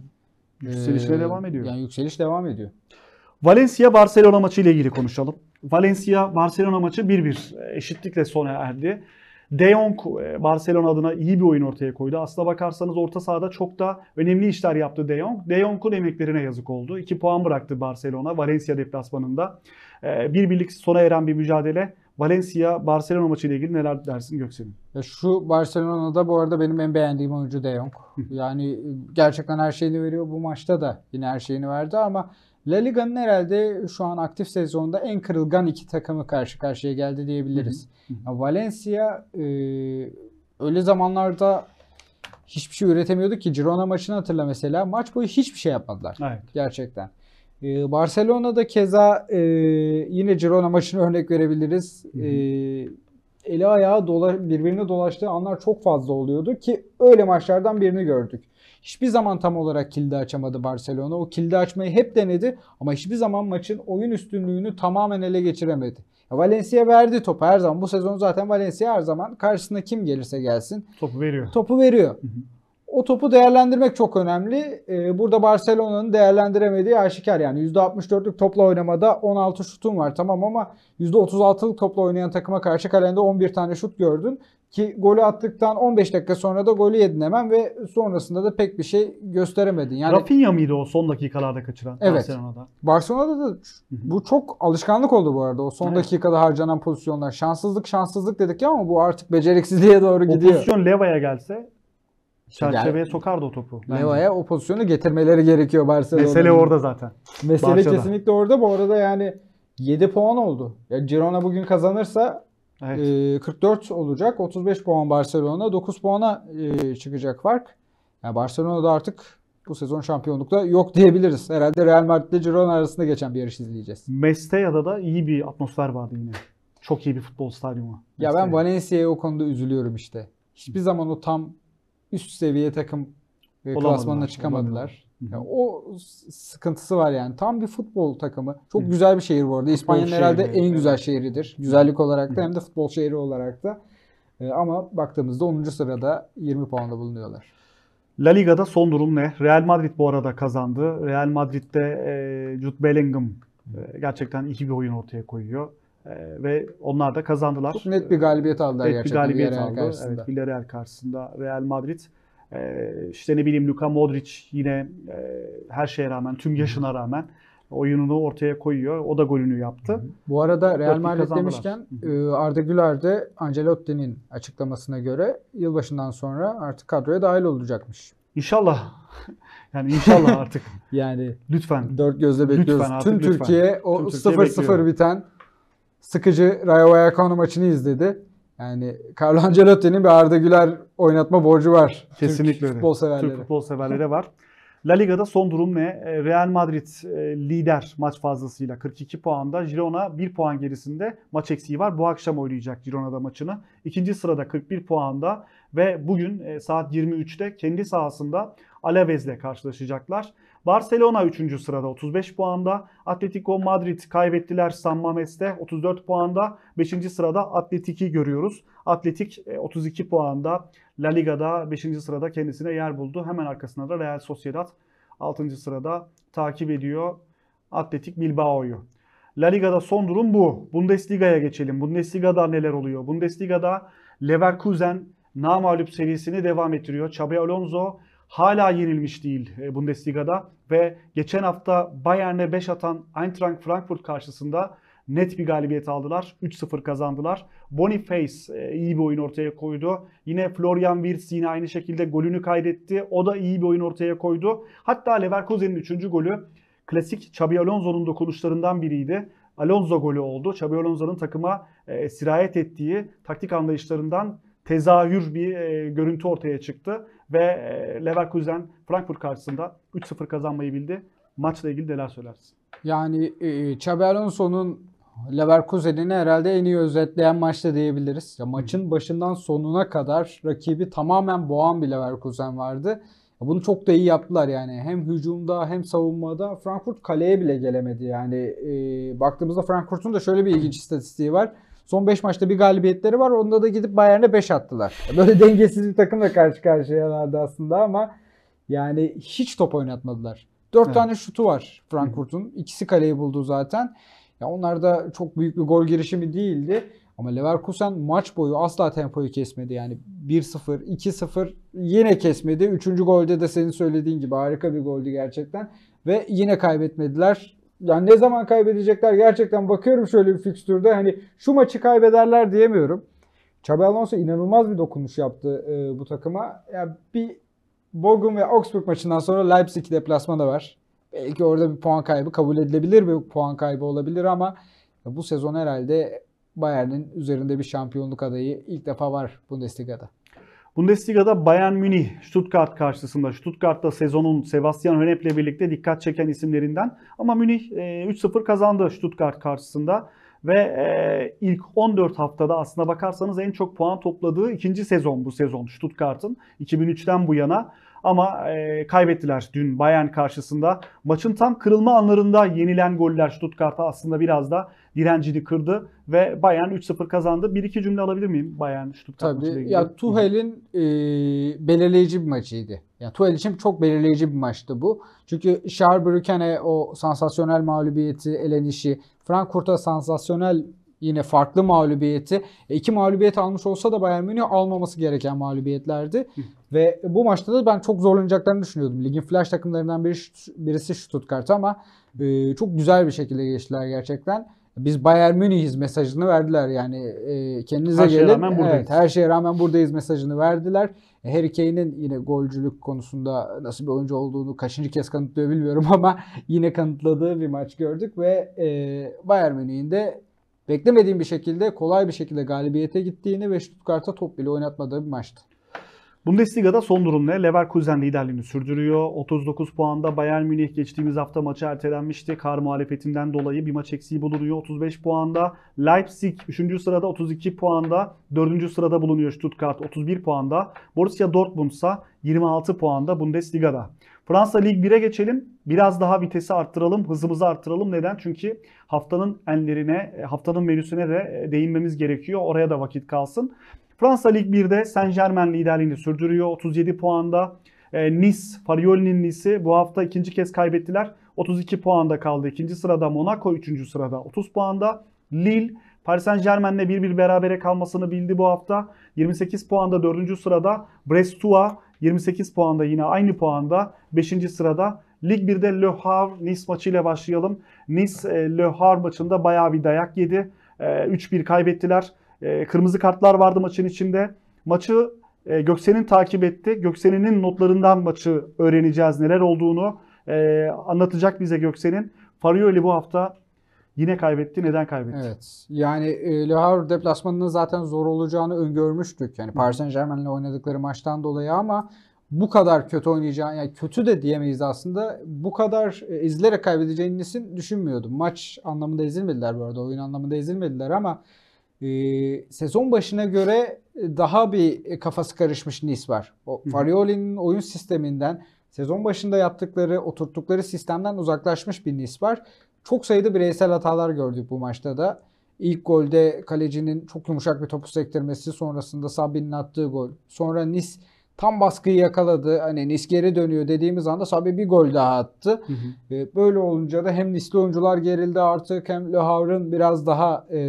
Speaker 1: Yükselişine ee, devam ediyor. Yani yükseliş devam ediyor.
Speaker 2: Valencia Barcelona maçı ile ilgili konuşalım. Valencia-Barcelona maçı 1-1 e, eşitlikle sona erdi. De Jong e, Barcelona adına iyi bir oyun ortaya koydu. Aslına bakarsanız orta sahada çok da önemli işler yaptı De Jong. De Jong'un emeklerine yazık oldu. 2 puan bıraktı Barcelona Valencia deplasmanında. E, bir birlik sona eren
Speaker 1: bir mücadele. Valencia Barcelona maçı ile ilgili neler dersin Göksel'in? Şu Barcelona'da bu arada benim en beğendiğim oyuncu De Jong. Yani gerçekten her şeyini veriyor. Bu maçta da yine her şeyini verdi ama La Liga'nın herhalde şu an aktif sezonda en kırılgan iki takımı karşı karşıya geldi diyebiliriz. Hı hı. Valencia e, öyle zamanlarda hiçbir şey üretemiyordu ki. Girona maçını hatırla mesela. Maç boyu hiçbir şey yapmadılar. Evet. Gerçekten. Ee, Barcelona'da keza e, yine Girona maçını örnek verebiliriz. Hı hı. E, eli ayağı dola, birbirine dolaştığı anlar çok fazla oluyordu ki öyle maçlardan birini gördük. Hiçbir zaman tam olarak kilidi açamadı Barcelona. O kilidi açmayı hep denedi ama hiçbir zaman maçın oyun üstünlüğünü tamamen ele geçiremedi. Valencia verdi topu her zaman. Bu sezon zaten Valencia her zaman karşısına kim gelirse gelsin. Topu veriyor. Topu veriyor. Hı hı. O topu değerlendirmek çok önemli. Ee, burada Barcelona'nın değerlendiremediği aşikar. Yani %64'lük topla oynamada 16 şutun var tamam ama %36'lık topla oynayan takıma karşı kalende 11 tane şut gördün. Ki golü attıktan 15 dakika sonra da golü yedin hemen ve sonrasında da pek bir şey gösteremedin. Yani Rafinha mıydı o son dakikalarda kaçıran evet. Barcelona'da? Barcelona'da da bu çok alışkanlık oldu bu arada o son evet. dakikada harcanan pozisyonlar. Şanssızlık şanssızlık dedik ya ama bu artık beceriksizliğe doğru gidiyor. O pozisyon Leva'ya gelse çerçeveye yani, sokardı o topu. Leva'ya o pozisyonu getirmeleri gerekiyor Barcelona'nın. Mesele orada zaten. Mesele Barça'da. kesinlikle orada. Bu arada yani 7 puan oldu. Ya Girona bugün kazanırsa evet. e, 44 olacak. 35 puan Barcelona, 9 puana e, çıkacak fark. Yani Barcelona'da artık bu sezon şampiyonlukta yok diyebiliriz. Herhalde Real Madrid ile Girona arasında geçen bir yarış izleyeceğiz. Mesteya'da da iyi bir atmosfer vardı yine. Çok iyi bir futbol stadyumu. Ya Mestella. ben Valencia'ya o konuda üzülüyorum işte. Hiçbir zaman o tam üst seviye takım e, klasmanına çıkamadılar. Yani o sıkıntısı var yani. Tam bir futbol takımı. Çok Hı. güzel bir şehir bu arada. İspanya'nın herhalde en güzel şehridir. Güzellik olarak da Hı. hem de futbol şehri olarak da. E, ama baktığımızda 10. sırada 20 puanla bulunuyorlar. La Liga'da son durum ne? Real Madrid bu arada kazandı.
Speaker 2: Real Madrid'de e, Jude Bellingham e, gerçekten iyi bir oyun ortaya koyuyor. Ee, ve onlar da kazandılar. Çok net bir galibiyet aldılar net gerçekten. bir galibiyet aldı. Karşısında. Evet, Villarreal karşısında Real Madrid. E, işte ne bileyim Luka Modric yine e, her şeye rağmen, tüm yaşına rağmen oyununu ortaya koyuyor. O da golünü yaptı. Bu arada Real Madrid demişken e,
Speaker 1: Arda Güler de Ancelotti'nin açıklamasına göre yılbaşından sonra artık kadroya dahil olacakmış. İnşallah. Yani inşallah artık. yani lütfen. Dört gözle bekliyoruz. Lütfen artık, Tüm lütfen. Türkiye o 0-0 biten sıkıcı Rayo Vallecano maçını izledi. Yani Carlo Ancelotti'nin bir Arda Güler oynatma borcu var. Kesinlikle Türk futbol severlere. Türk futbol severlere var. La Liga'da son durum ne?
Speaker 2: E, Real Madrid e, lider maç fazlasıyla 42 puanda. Girona 1 puan gerisinde maç eksiği var. Bu akşam oynayacak Girona'da maçını. İkinci sırada 41 puanda ve bugün e, saat 23'te kendi sahasında Alaves'le karşılaşacaklar. Barcelona 3. sırada 35 puanda. Atletico Madrid kaybettiler San Mames'te 34 puanda. 5. sırada Atletik'i görüyoruz. Atletik 32 e, puanda La Liga'da 5. sırada kendisine yer buldu. Hemen arkasında da Real Sociedad 6. sırada takip ediyor Atletik Bilbao'yu. La Liga'da son durum bu. Bundesliga'ya geçelim. Bundesliga'da neler oluyor? Bundesliga'da Leverkusen Namalüp serisini devam ettiriyor. Xabi Alonso hala yenilmiş değil e, Bundesliga'da ve geçen hafta Bayern'e 5 atan Eintracht Frankfurt karşısında net bir galibiyet aldılar. 3-0 kazandılar. Boniface e, iyi bir oyun ortaya koydu. Yine Florian Wirtz yine aynı şekilde golünü kaydetti. O da iyi bir oyun ortaya koydu. Hatta Leverkusen'in 3. golü klasik Xabi Alonso'nun dokunuşlarından biriydi. Alonso golü oldu. Xabi Alonso'nun takıma e, sirayet ettiği taktik anlayışlarından tezahür bir e, görüntü ortaya çıktı ve e, Leverkusen Frankfurt karşısında 3-0 kazanmayı bildi.
Speaker 1: Maçla ilgili neler söylersin? Yani e, Xabi Alonso'nun Leverkusen'ini herhalde en iyi özetleyen maçta diyebiliriz. Ya maçın başından sonuna kadar rakibi tamamen boğan bir Leverkusen vardı. Bunu çok da iyi yaptılar yani. Hem hücumda hem savunmada Frankfurt kaleye bile gelemedi yani. E, baktığımızda Frankfurt'un da şöyle bir ilginç istatistiği var. Son 5 maçta bir galibiyetleri var. Onda da gidip Bayern'e 5 attılar. Böyle dengesiz bir takımla karşı karşıya karşıyalardı aslında ama yani hiç top oynatmadılar. 4 evet. tane şutu var Frankfurt'un. İkisi kaleyi buldu zaten. Ya onlar da çok büyük bir gol girişimi değildi. Ama Leverkusen maç boyu asla tempoyu kesmedi. Yani 1-0, 2-0 yine kesmedi. Üçüncü golde de senin söylediğin gibi harika bir goldü gerçekten. Ve yine kaybetmediler yani ne zaman kaybedecekler gerçekten bakıyorum şöyle bir fikstürde hani şu maçı kaybederler diyemiyorum. Xabi Alonso inanılmaz bir dokunuş yaptı e, bu takıma. Yani bir Borgum ve Augsburg maçından sonra Leipzig deplasmanı da var. Belki orada bir puan kaybı kabul edilebilir bir puan kaybı olabilir ama bu sezon herhalde Bayern'in üzerinde bir şampiyonluk adayı ilk defa var Bundesliga'da.
Speaker 2: Bundesliga'da Bayern Münih Stuttgart karşısında. Stuttgart'ta sezonun Sebastian Hönep'le birlikte dikkat çeken isimlerinden. Ama Münih 3-0 e, kazandı Stuttgart karşısında. Ve e, ilk 14 haftada aslına bakarsanız en çok puan topladığı ikinci sezon bu sezon Stuttgart'ın. 2003'ten bu yana ama e, kaybettiler dün Bayern karşısında. Maçın tam kırılma anlarında yenilen goller Stuttgart'a aslında biraz da direncini kırdı ve Bayern 3-0 kazandı. Bir iki cümle alabilir miyim Bayern Stuttgart Tabii. Maçıyla ya
Speaker 1: Tuhel'in e, belirleyici bir maçıydı. Ya Tuchel için çok belirleyici bir maçtı bu. Çünkü Schaerbrücken'e o sansasyonel mağlubiyeti, elenişi, Frankfurt'a sansasyonel yine farklı mağlubiyeti. E, iki mağlubiyet almış olsa da Bayern Münih almaması gereken mağlubiyetlerdi. Ve bu maçta da ben çok zorlanacaklarını düşünüyordum. Ligin flash takımlarından biri, birisi Stuttgart ama e, çok güzel bir şekilde geçtiler gerçekten. Biz Bayern Münih'iz mesajını verdiler. Yani e, kendinize her gelin. Şeye rağmen buradayız. Evet, her şeye rağmen buradayız mesajını verdiler. E, Harry Kane'in yine golcülük konusunda nasıl bir oyuncu olduğunu kaçıncı kez kanıtlıyor bilmiyorum ama yine kanıtladığı bir maç gördük ve e, Bayern Münih'in de beklemediğim bir şekilde kolay bir şekilde galibiyete gittiğini ve Stuttgart'a top bile oynatmadığı bir maçtı.
Speaker 2: Bundesliga'da son durum ne? Leverkusen liderliğini sürdürüyor. 39 puanda Bayern Münih geçtiğimiz hafta maçı ertelenmişti. Kar muhalefetinden dolayı bir maç eksiği bulunuyor. 35 puanda Leipzig 3. sırada 32 puanda 4. sırada bulunuyor Stuttgart 31 puanda. Borussia Dortmund ise 26 puanda Bundesliga'da. Fransa Lig 1'e geçelim. Biraz daha vitesi arttıralım, hızımızı arttıralım. Neden? Çünkü haftanın enlerine, e, haftanın menüsüne de e, değinmemiz gerekiyor. Oraya da vakit kalsın. Fransa Lig 1'de Saint Germain liderliğini sürdürüyor 37 puanda. E, nice, Farioli'nin Nice'i bu hafta ikinci kez kaybettiler. 32 puanda kaldı. İkinci sırada Monaco, üçüncü sırada 30 puanda. Lille, Paris Saint Germain'le bir bir berabere kalmasını bildi bu hafta. 28 puanda dördüncü sırada. Brestua 28 puanda yine aynı puanda beşinci sırada. Lig 1'de Le Havre Nice maçıyla başlayalım. Nice e, Le Havre maçında bayağı bir dayak yedi. 3-1 e, kaybettiler. E, kırmızı kartlar vardı maçın içinde. Maçı e, Göksen'in takip etti. Göksen'in notlarından maçı öğreneceğiz neler olduğunu. E, anlatacak
Speaker 1: bize Göksen'in. Farioli bu hafta yine kaybetti. Neden kaybetti? Evet. Yani e, Le Havre deplasmanının zaten zor olacağını öngörmüştük. Yani Paris Saint Germain'le oynadıkları maçtan dolayı ama bu kadar kötü oynayacağını, yani kötü de diyemeyiz aslında. Bu kadar e, izlere ezilerek kaybedeceğini düşünmüyordum. Maç anlamında ezilmediler bu arada. Oyun anlamında ezilmediler ama sezon başına göre e, daha bir e, kafası karışmış Nice var. O Farioli'nin oyun sisteminden sezon başında yaptıkları, oturttukları sistemden uzaklaşmış bir Nice var. Çok sayıda bireysel hatalar gördük bu maçta da. İlk golde kalecinin çok yumuşak bir topu sektirmesi, sonrasında Sabi'nin attığı gol. Sonra Nice tam baskıyı yakaladı. Hani Nice geri dönüyor dediğimiz anda Sabi bir gol daha attı. Hı hı. Böyle olunca da hem Nice'li oyuncular gerildi artık hem Le Havre'ın biraz daha e,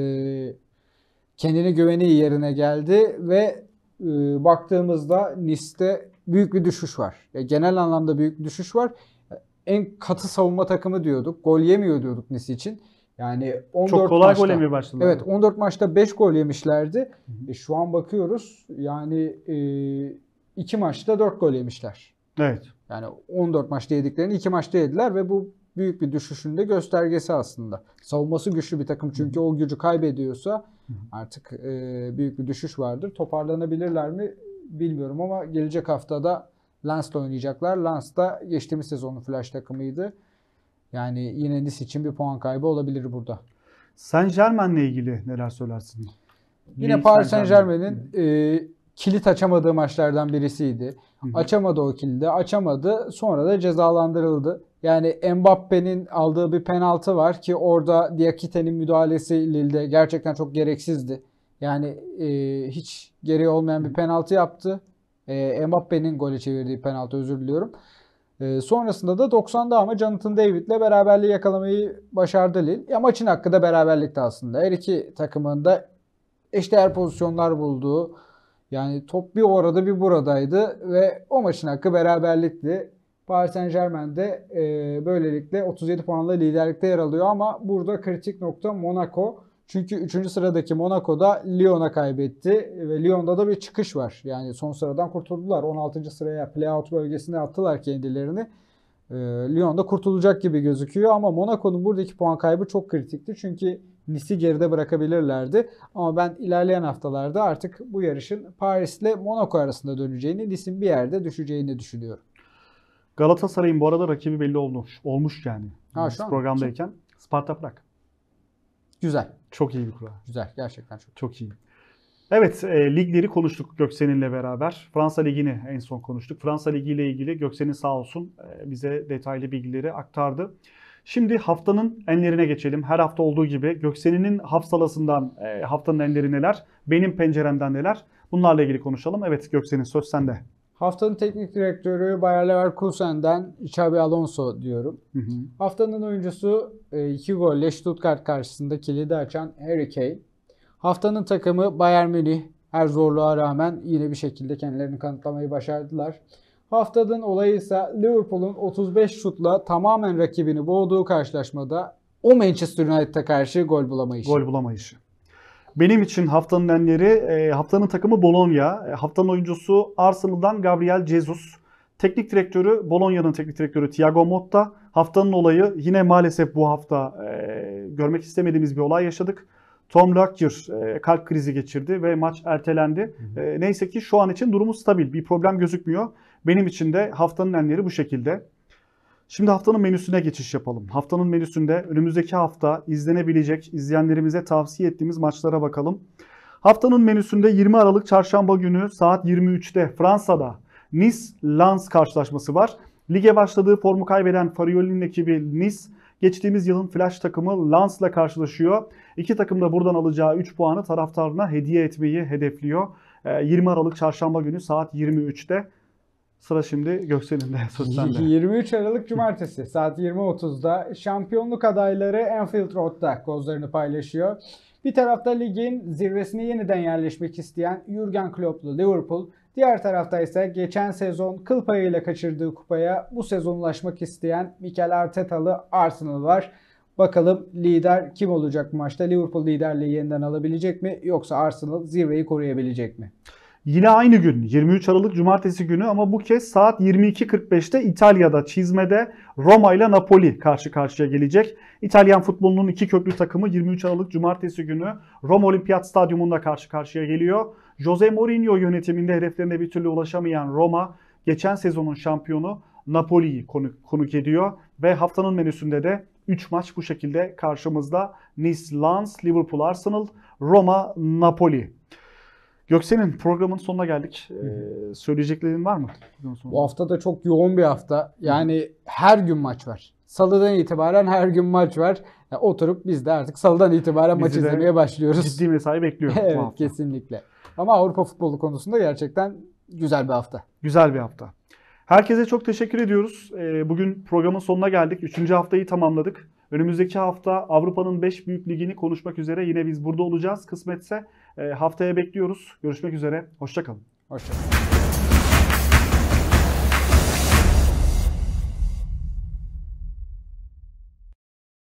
Speaker 1: kendini güveni yerine geldi ve e, baktığımızda Nice'de büyük bir düşüş var. E, genel anlamda büyük bir düşüş var. En katı savunma takımı diyorduk. Gol yemiyor diyorduk Nice için. Yani 14 Çok kolay maçta, gol yemeye başladılar. Evet 14 maçta 5 gol yemişlerdi. E, şu an bakıyoruz yani e, maçta 4 gol yemişler. Evet. Yani 14 maçta yediklerini 2 maçta yediler ve bu büyük bir düşüşünde göstergesi aslında. Savunması güçlü bir takım çünkü o gücü kaybediyorsa artık e, büyük bir düşüş vardır. Toparlanabilirler mi bilmiyorum ama gelecek haftada Lens'le oynayacaklar. Lens geçtiğimiz sezonun flash takımıydı. Yani yine Nice için bir puan kaybı olabilir burada. Saint Germain'le ilgili neler söylersin? Yine Paris Saint Germain'in e, kilit açamadığı maçlardan birisiydi. Hı hı. Açamadı o kilidi, açamadı. Sonra da cezalandırıldı. Yani Mbappe'nin aldığı bir penaltı var ki orada Diakite'nin müdahalesi Lille'de gerçekten çok gereksizdi. Yani e, hiç gereği olmayan bir penaltı yaptı. E, Mbappe'nin gole çevirdiği penaltı özür diliyorum. E, sonrasında da 90'da ama Jonathan David'le beraberliği yakalamayı başardı Lille. Ya maçın hakkı da beraberlikte aslında. Her iki takımın da eşdeğer pozisyonlar bulduğu, yani top bir orada bir buradaydı ve o maçın hakkı beraberlikti. Paris Saint Germain de e, böylelikle 37 puanla liderlikte yer alıyor ama burada kritik nokta Monaco. Çünkü 3. sıradaki Monaco'da Lyon'a kaybetti ve Lyon'da da bir çıkış var. Yani son sıradan kurtuldular. 16. sıraya playout bölgesine attılar kendilerini. E, Lyon'da kurtulacak gibi gözüküyor ama Monaco'nun buradaki puan kaybı çok kritikti. Çünkü Nis'i geride bırakabilirlerdi. Ama ben ilerleyen haftalarda artık bu yarışın Paris ile Monaco arasında döneceğini, Nis'in bir yerde düşeceğini düşünüyorum. Galatasaray'ın bu arada rakibi belli olmuş. Olmuş
Speaker 2: yani. Ha, şu an programdayken. Sparta Prag. Güzel. Çok iyi bir kura.
Speaker 1: Güzel. Gerçekten çok.
Speaker 2: Çok iyi. Evet, e, ligleri konuştuk Göksen'inle beraber. Fransa Ligi'ni en son konuştuk. Fransa Ligi ile ilgili Göksen'in sağ olsun e, bize detaylı bilgileri aktardı. Şimdi haftanın enlerine geçelim. Her hafta olduğu gibi Göksen'in hafsalasından e, haftanın enleri neler? Benim penceremden neler? Bunlarla ilgili konuşalım. Evet Göksen'in söz sende.
Speaker 1: Haftanın teknik direktörü Bayer Leverkusen'den Xabi Alonso diyorum. Hı hı. Haftanın oyuncusu 2 e, golle Stuttgart karşısında kilidi açan Harry Kane. Haftanın takımı Bayern Münih. Her zorluğa rağmen yine bir şekilde kendilerini kanıtlamayı başardılar. Haftanın olayı ise Liverpool'un 35 şutla tamamen rakibini boğduğu karşılaşmada o Manchester United'a karşı gol bulamayışı. Gol bulamayışı.
Speaker 2: Benim için haftanın enleri, e, haftanın takımı Bologna, e, haftanın oyuncusu Arsenal'dan Gabriel Jesus, teknik direktörü Bologna'nın teknik direktörü Thiago Motta. Haftanın olayı yine maalesef bu hafta e, görmek istemediğimiz bir olay yaşadık. Tom Lockyer kalp krizi geçirdi ve maç ertelendi. Hı hı. neyse ki şu an için durumu stabil. Bir problem gözükmüyor. Benim için de haftanın enleri bu şekilde. Şimdi haftanın menüsüne geçiş yapalım. Haftanın menüsünde önümüzdeki hafta izlenebilecek, izleyenlerimize tavsiye ettiğimiz maçlara bakalım. Haftanın menüsünde 20 Aralık Çarşamba günü saat 23'te Fransa'da Nice Lens karşılaşması var. Lige başladığı formu kaybeden Farioli'nin ekibi Nice geçtiğimiz yılın flash takımı Lens'la karşılaşıyor. İki takım da buradan alacağı 3 puanı taraftarına hediye etmeyi hedefliyor. 20 ee, Aralık Çarşamba günü saat 23'te
Speaker 1: Sıra şimdi Göksel'in de söz 23 Aralık Cumartesi saat 20.30'da şampiyonluk adayları Enfield Road'da kozlarını paylaşıyor. Bir tarafta ligin zirvesine yeniden yerleşmek isteyen Jurgen Klopp'lu Liverpool, diğer tarafta ise geçen sezon kıl payıyla kaçırdığı kupaya bu sezon ulaşmak isteyen Mikel Arteta'lı Arsenal var. Bakalım lider kim olacak bu maçta? Liverpool liderliği yeniden alabilecek mi yoksa Arsenal zirveyi koruyabilecek mi?
Speaker 2: Yine aynı gün 23 Aralık Cumartesi günü ama bu kez saat 22.45'te İtalya'da çizmede Roma ile Napoli karşı karşıya gelecek. İtalyan futbolunun iki köklü takımı 23 Aralık Cumartesi günü Roma Olimpiyat Stadyumunda karşı karşıya geliyor. Jose Mourinho yönetiminde hedeflerine bir türlü ulaşamayan Roma geçen sezonun şampiyonu Napoli'yi konuk, konuk ediyor ve haftanın menüsünde de 3 maç bu şekilde karşımızda. Nice, Lens, Liverpool, Arsenal, Roma, Napoli. Göksel'in programın sonuna geldik. Ee, söyleyeceklerin
Speaker 1: var mı? Bu hafta da çok yoğun bir hafta. Yani Hı. her gün maç var. Salıdan itibaren her gün maç var. Yani oturup biz de artık salıdan itibaren Bizi maç izlemeye başlıyoruz. Ciddi mesai bekliyorum evet bu hafta. kesinlikle. Ama Avrupa futbolu konusunda gerçekten güzel bir hafta.
Speaker 2: Güzel bir hafta. Herkese çok teşekkür ediyoruz. Ee, bugün programın sonuna geldik. Üçüncü haftayı tamamladık. Önümüzdeki hafta Avrupa'nın 5 büyük ligini konuşmak üzere yine biz burada olacağız. Kısmetse ee, haftaya bekliyoruz. Görüşmek üzere. Hoşçakalın.
Speaker 1: Hoşçakalın.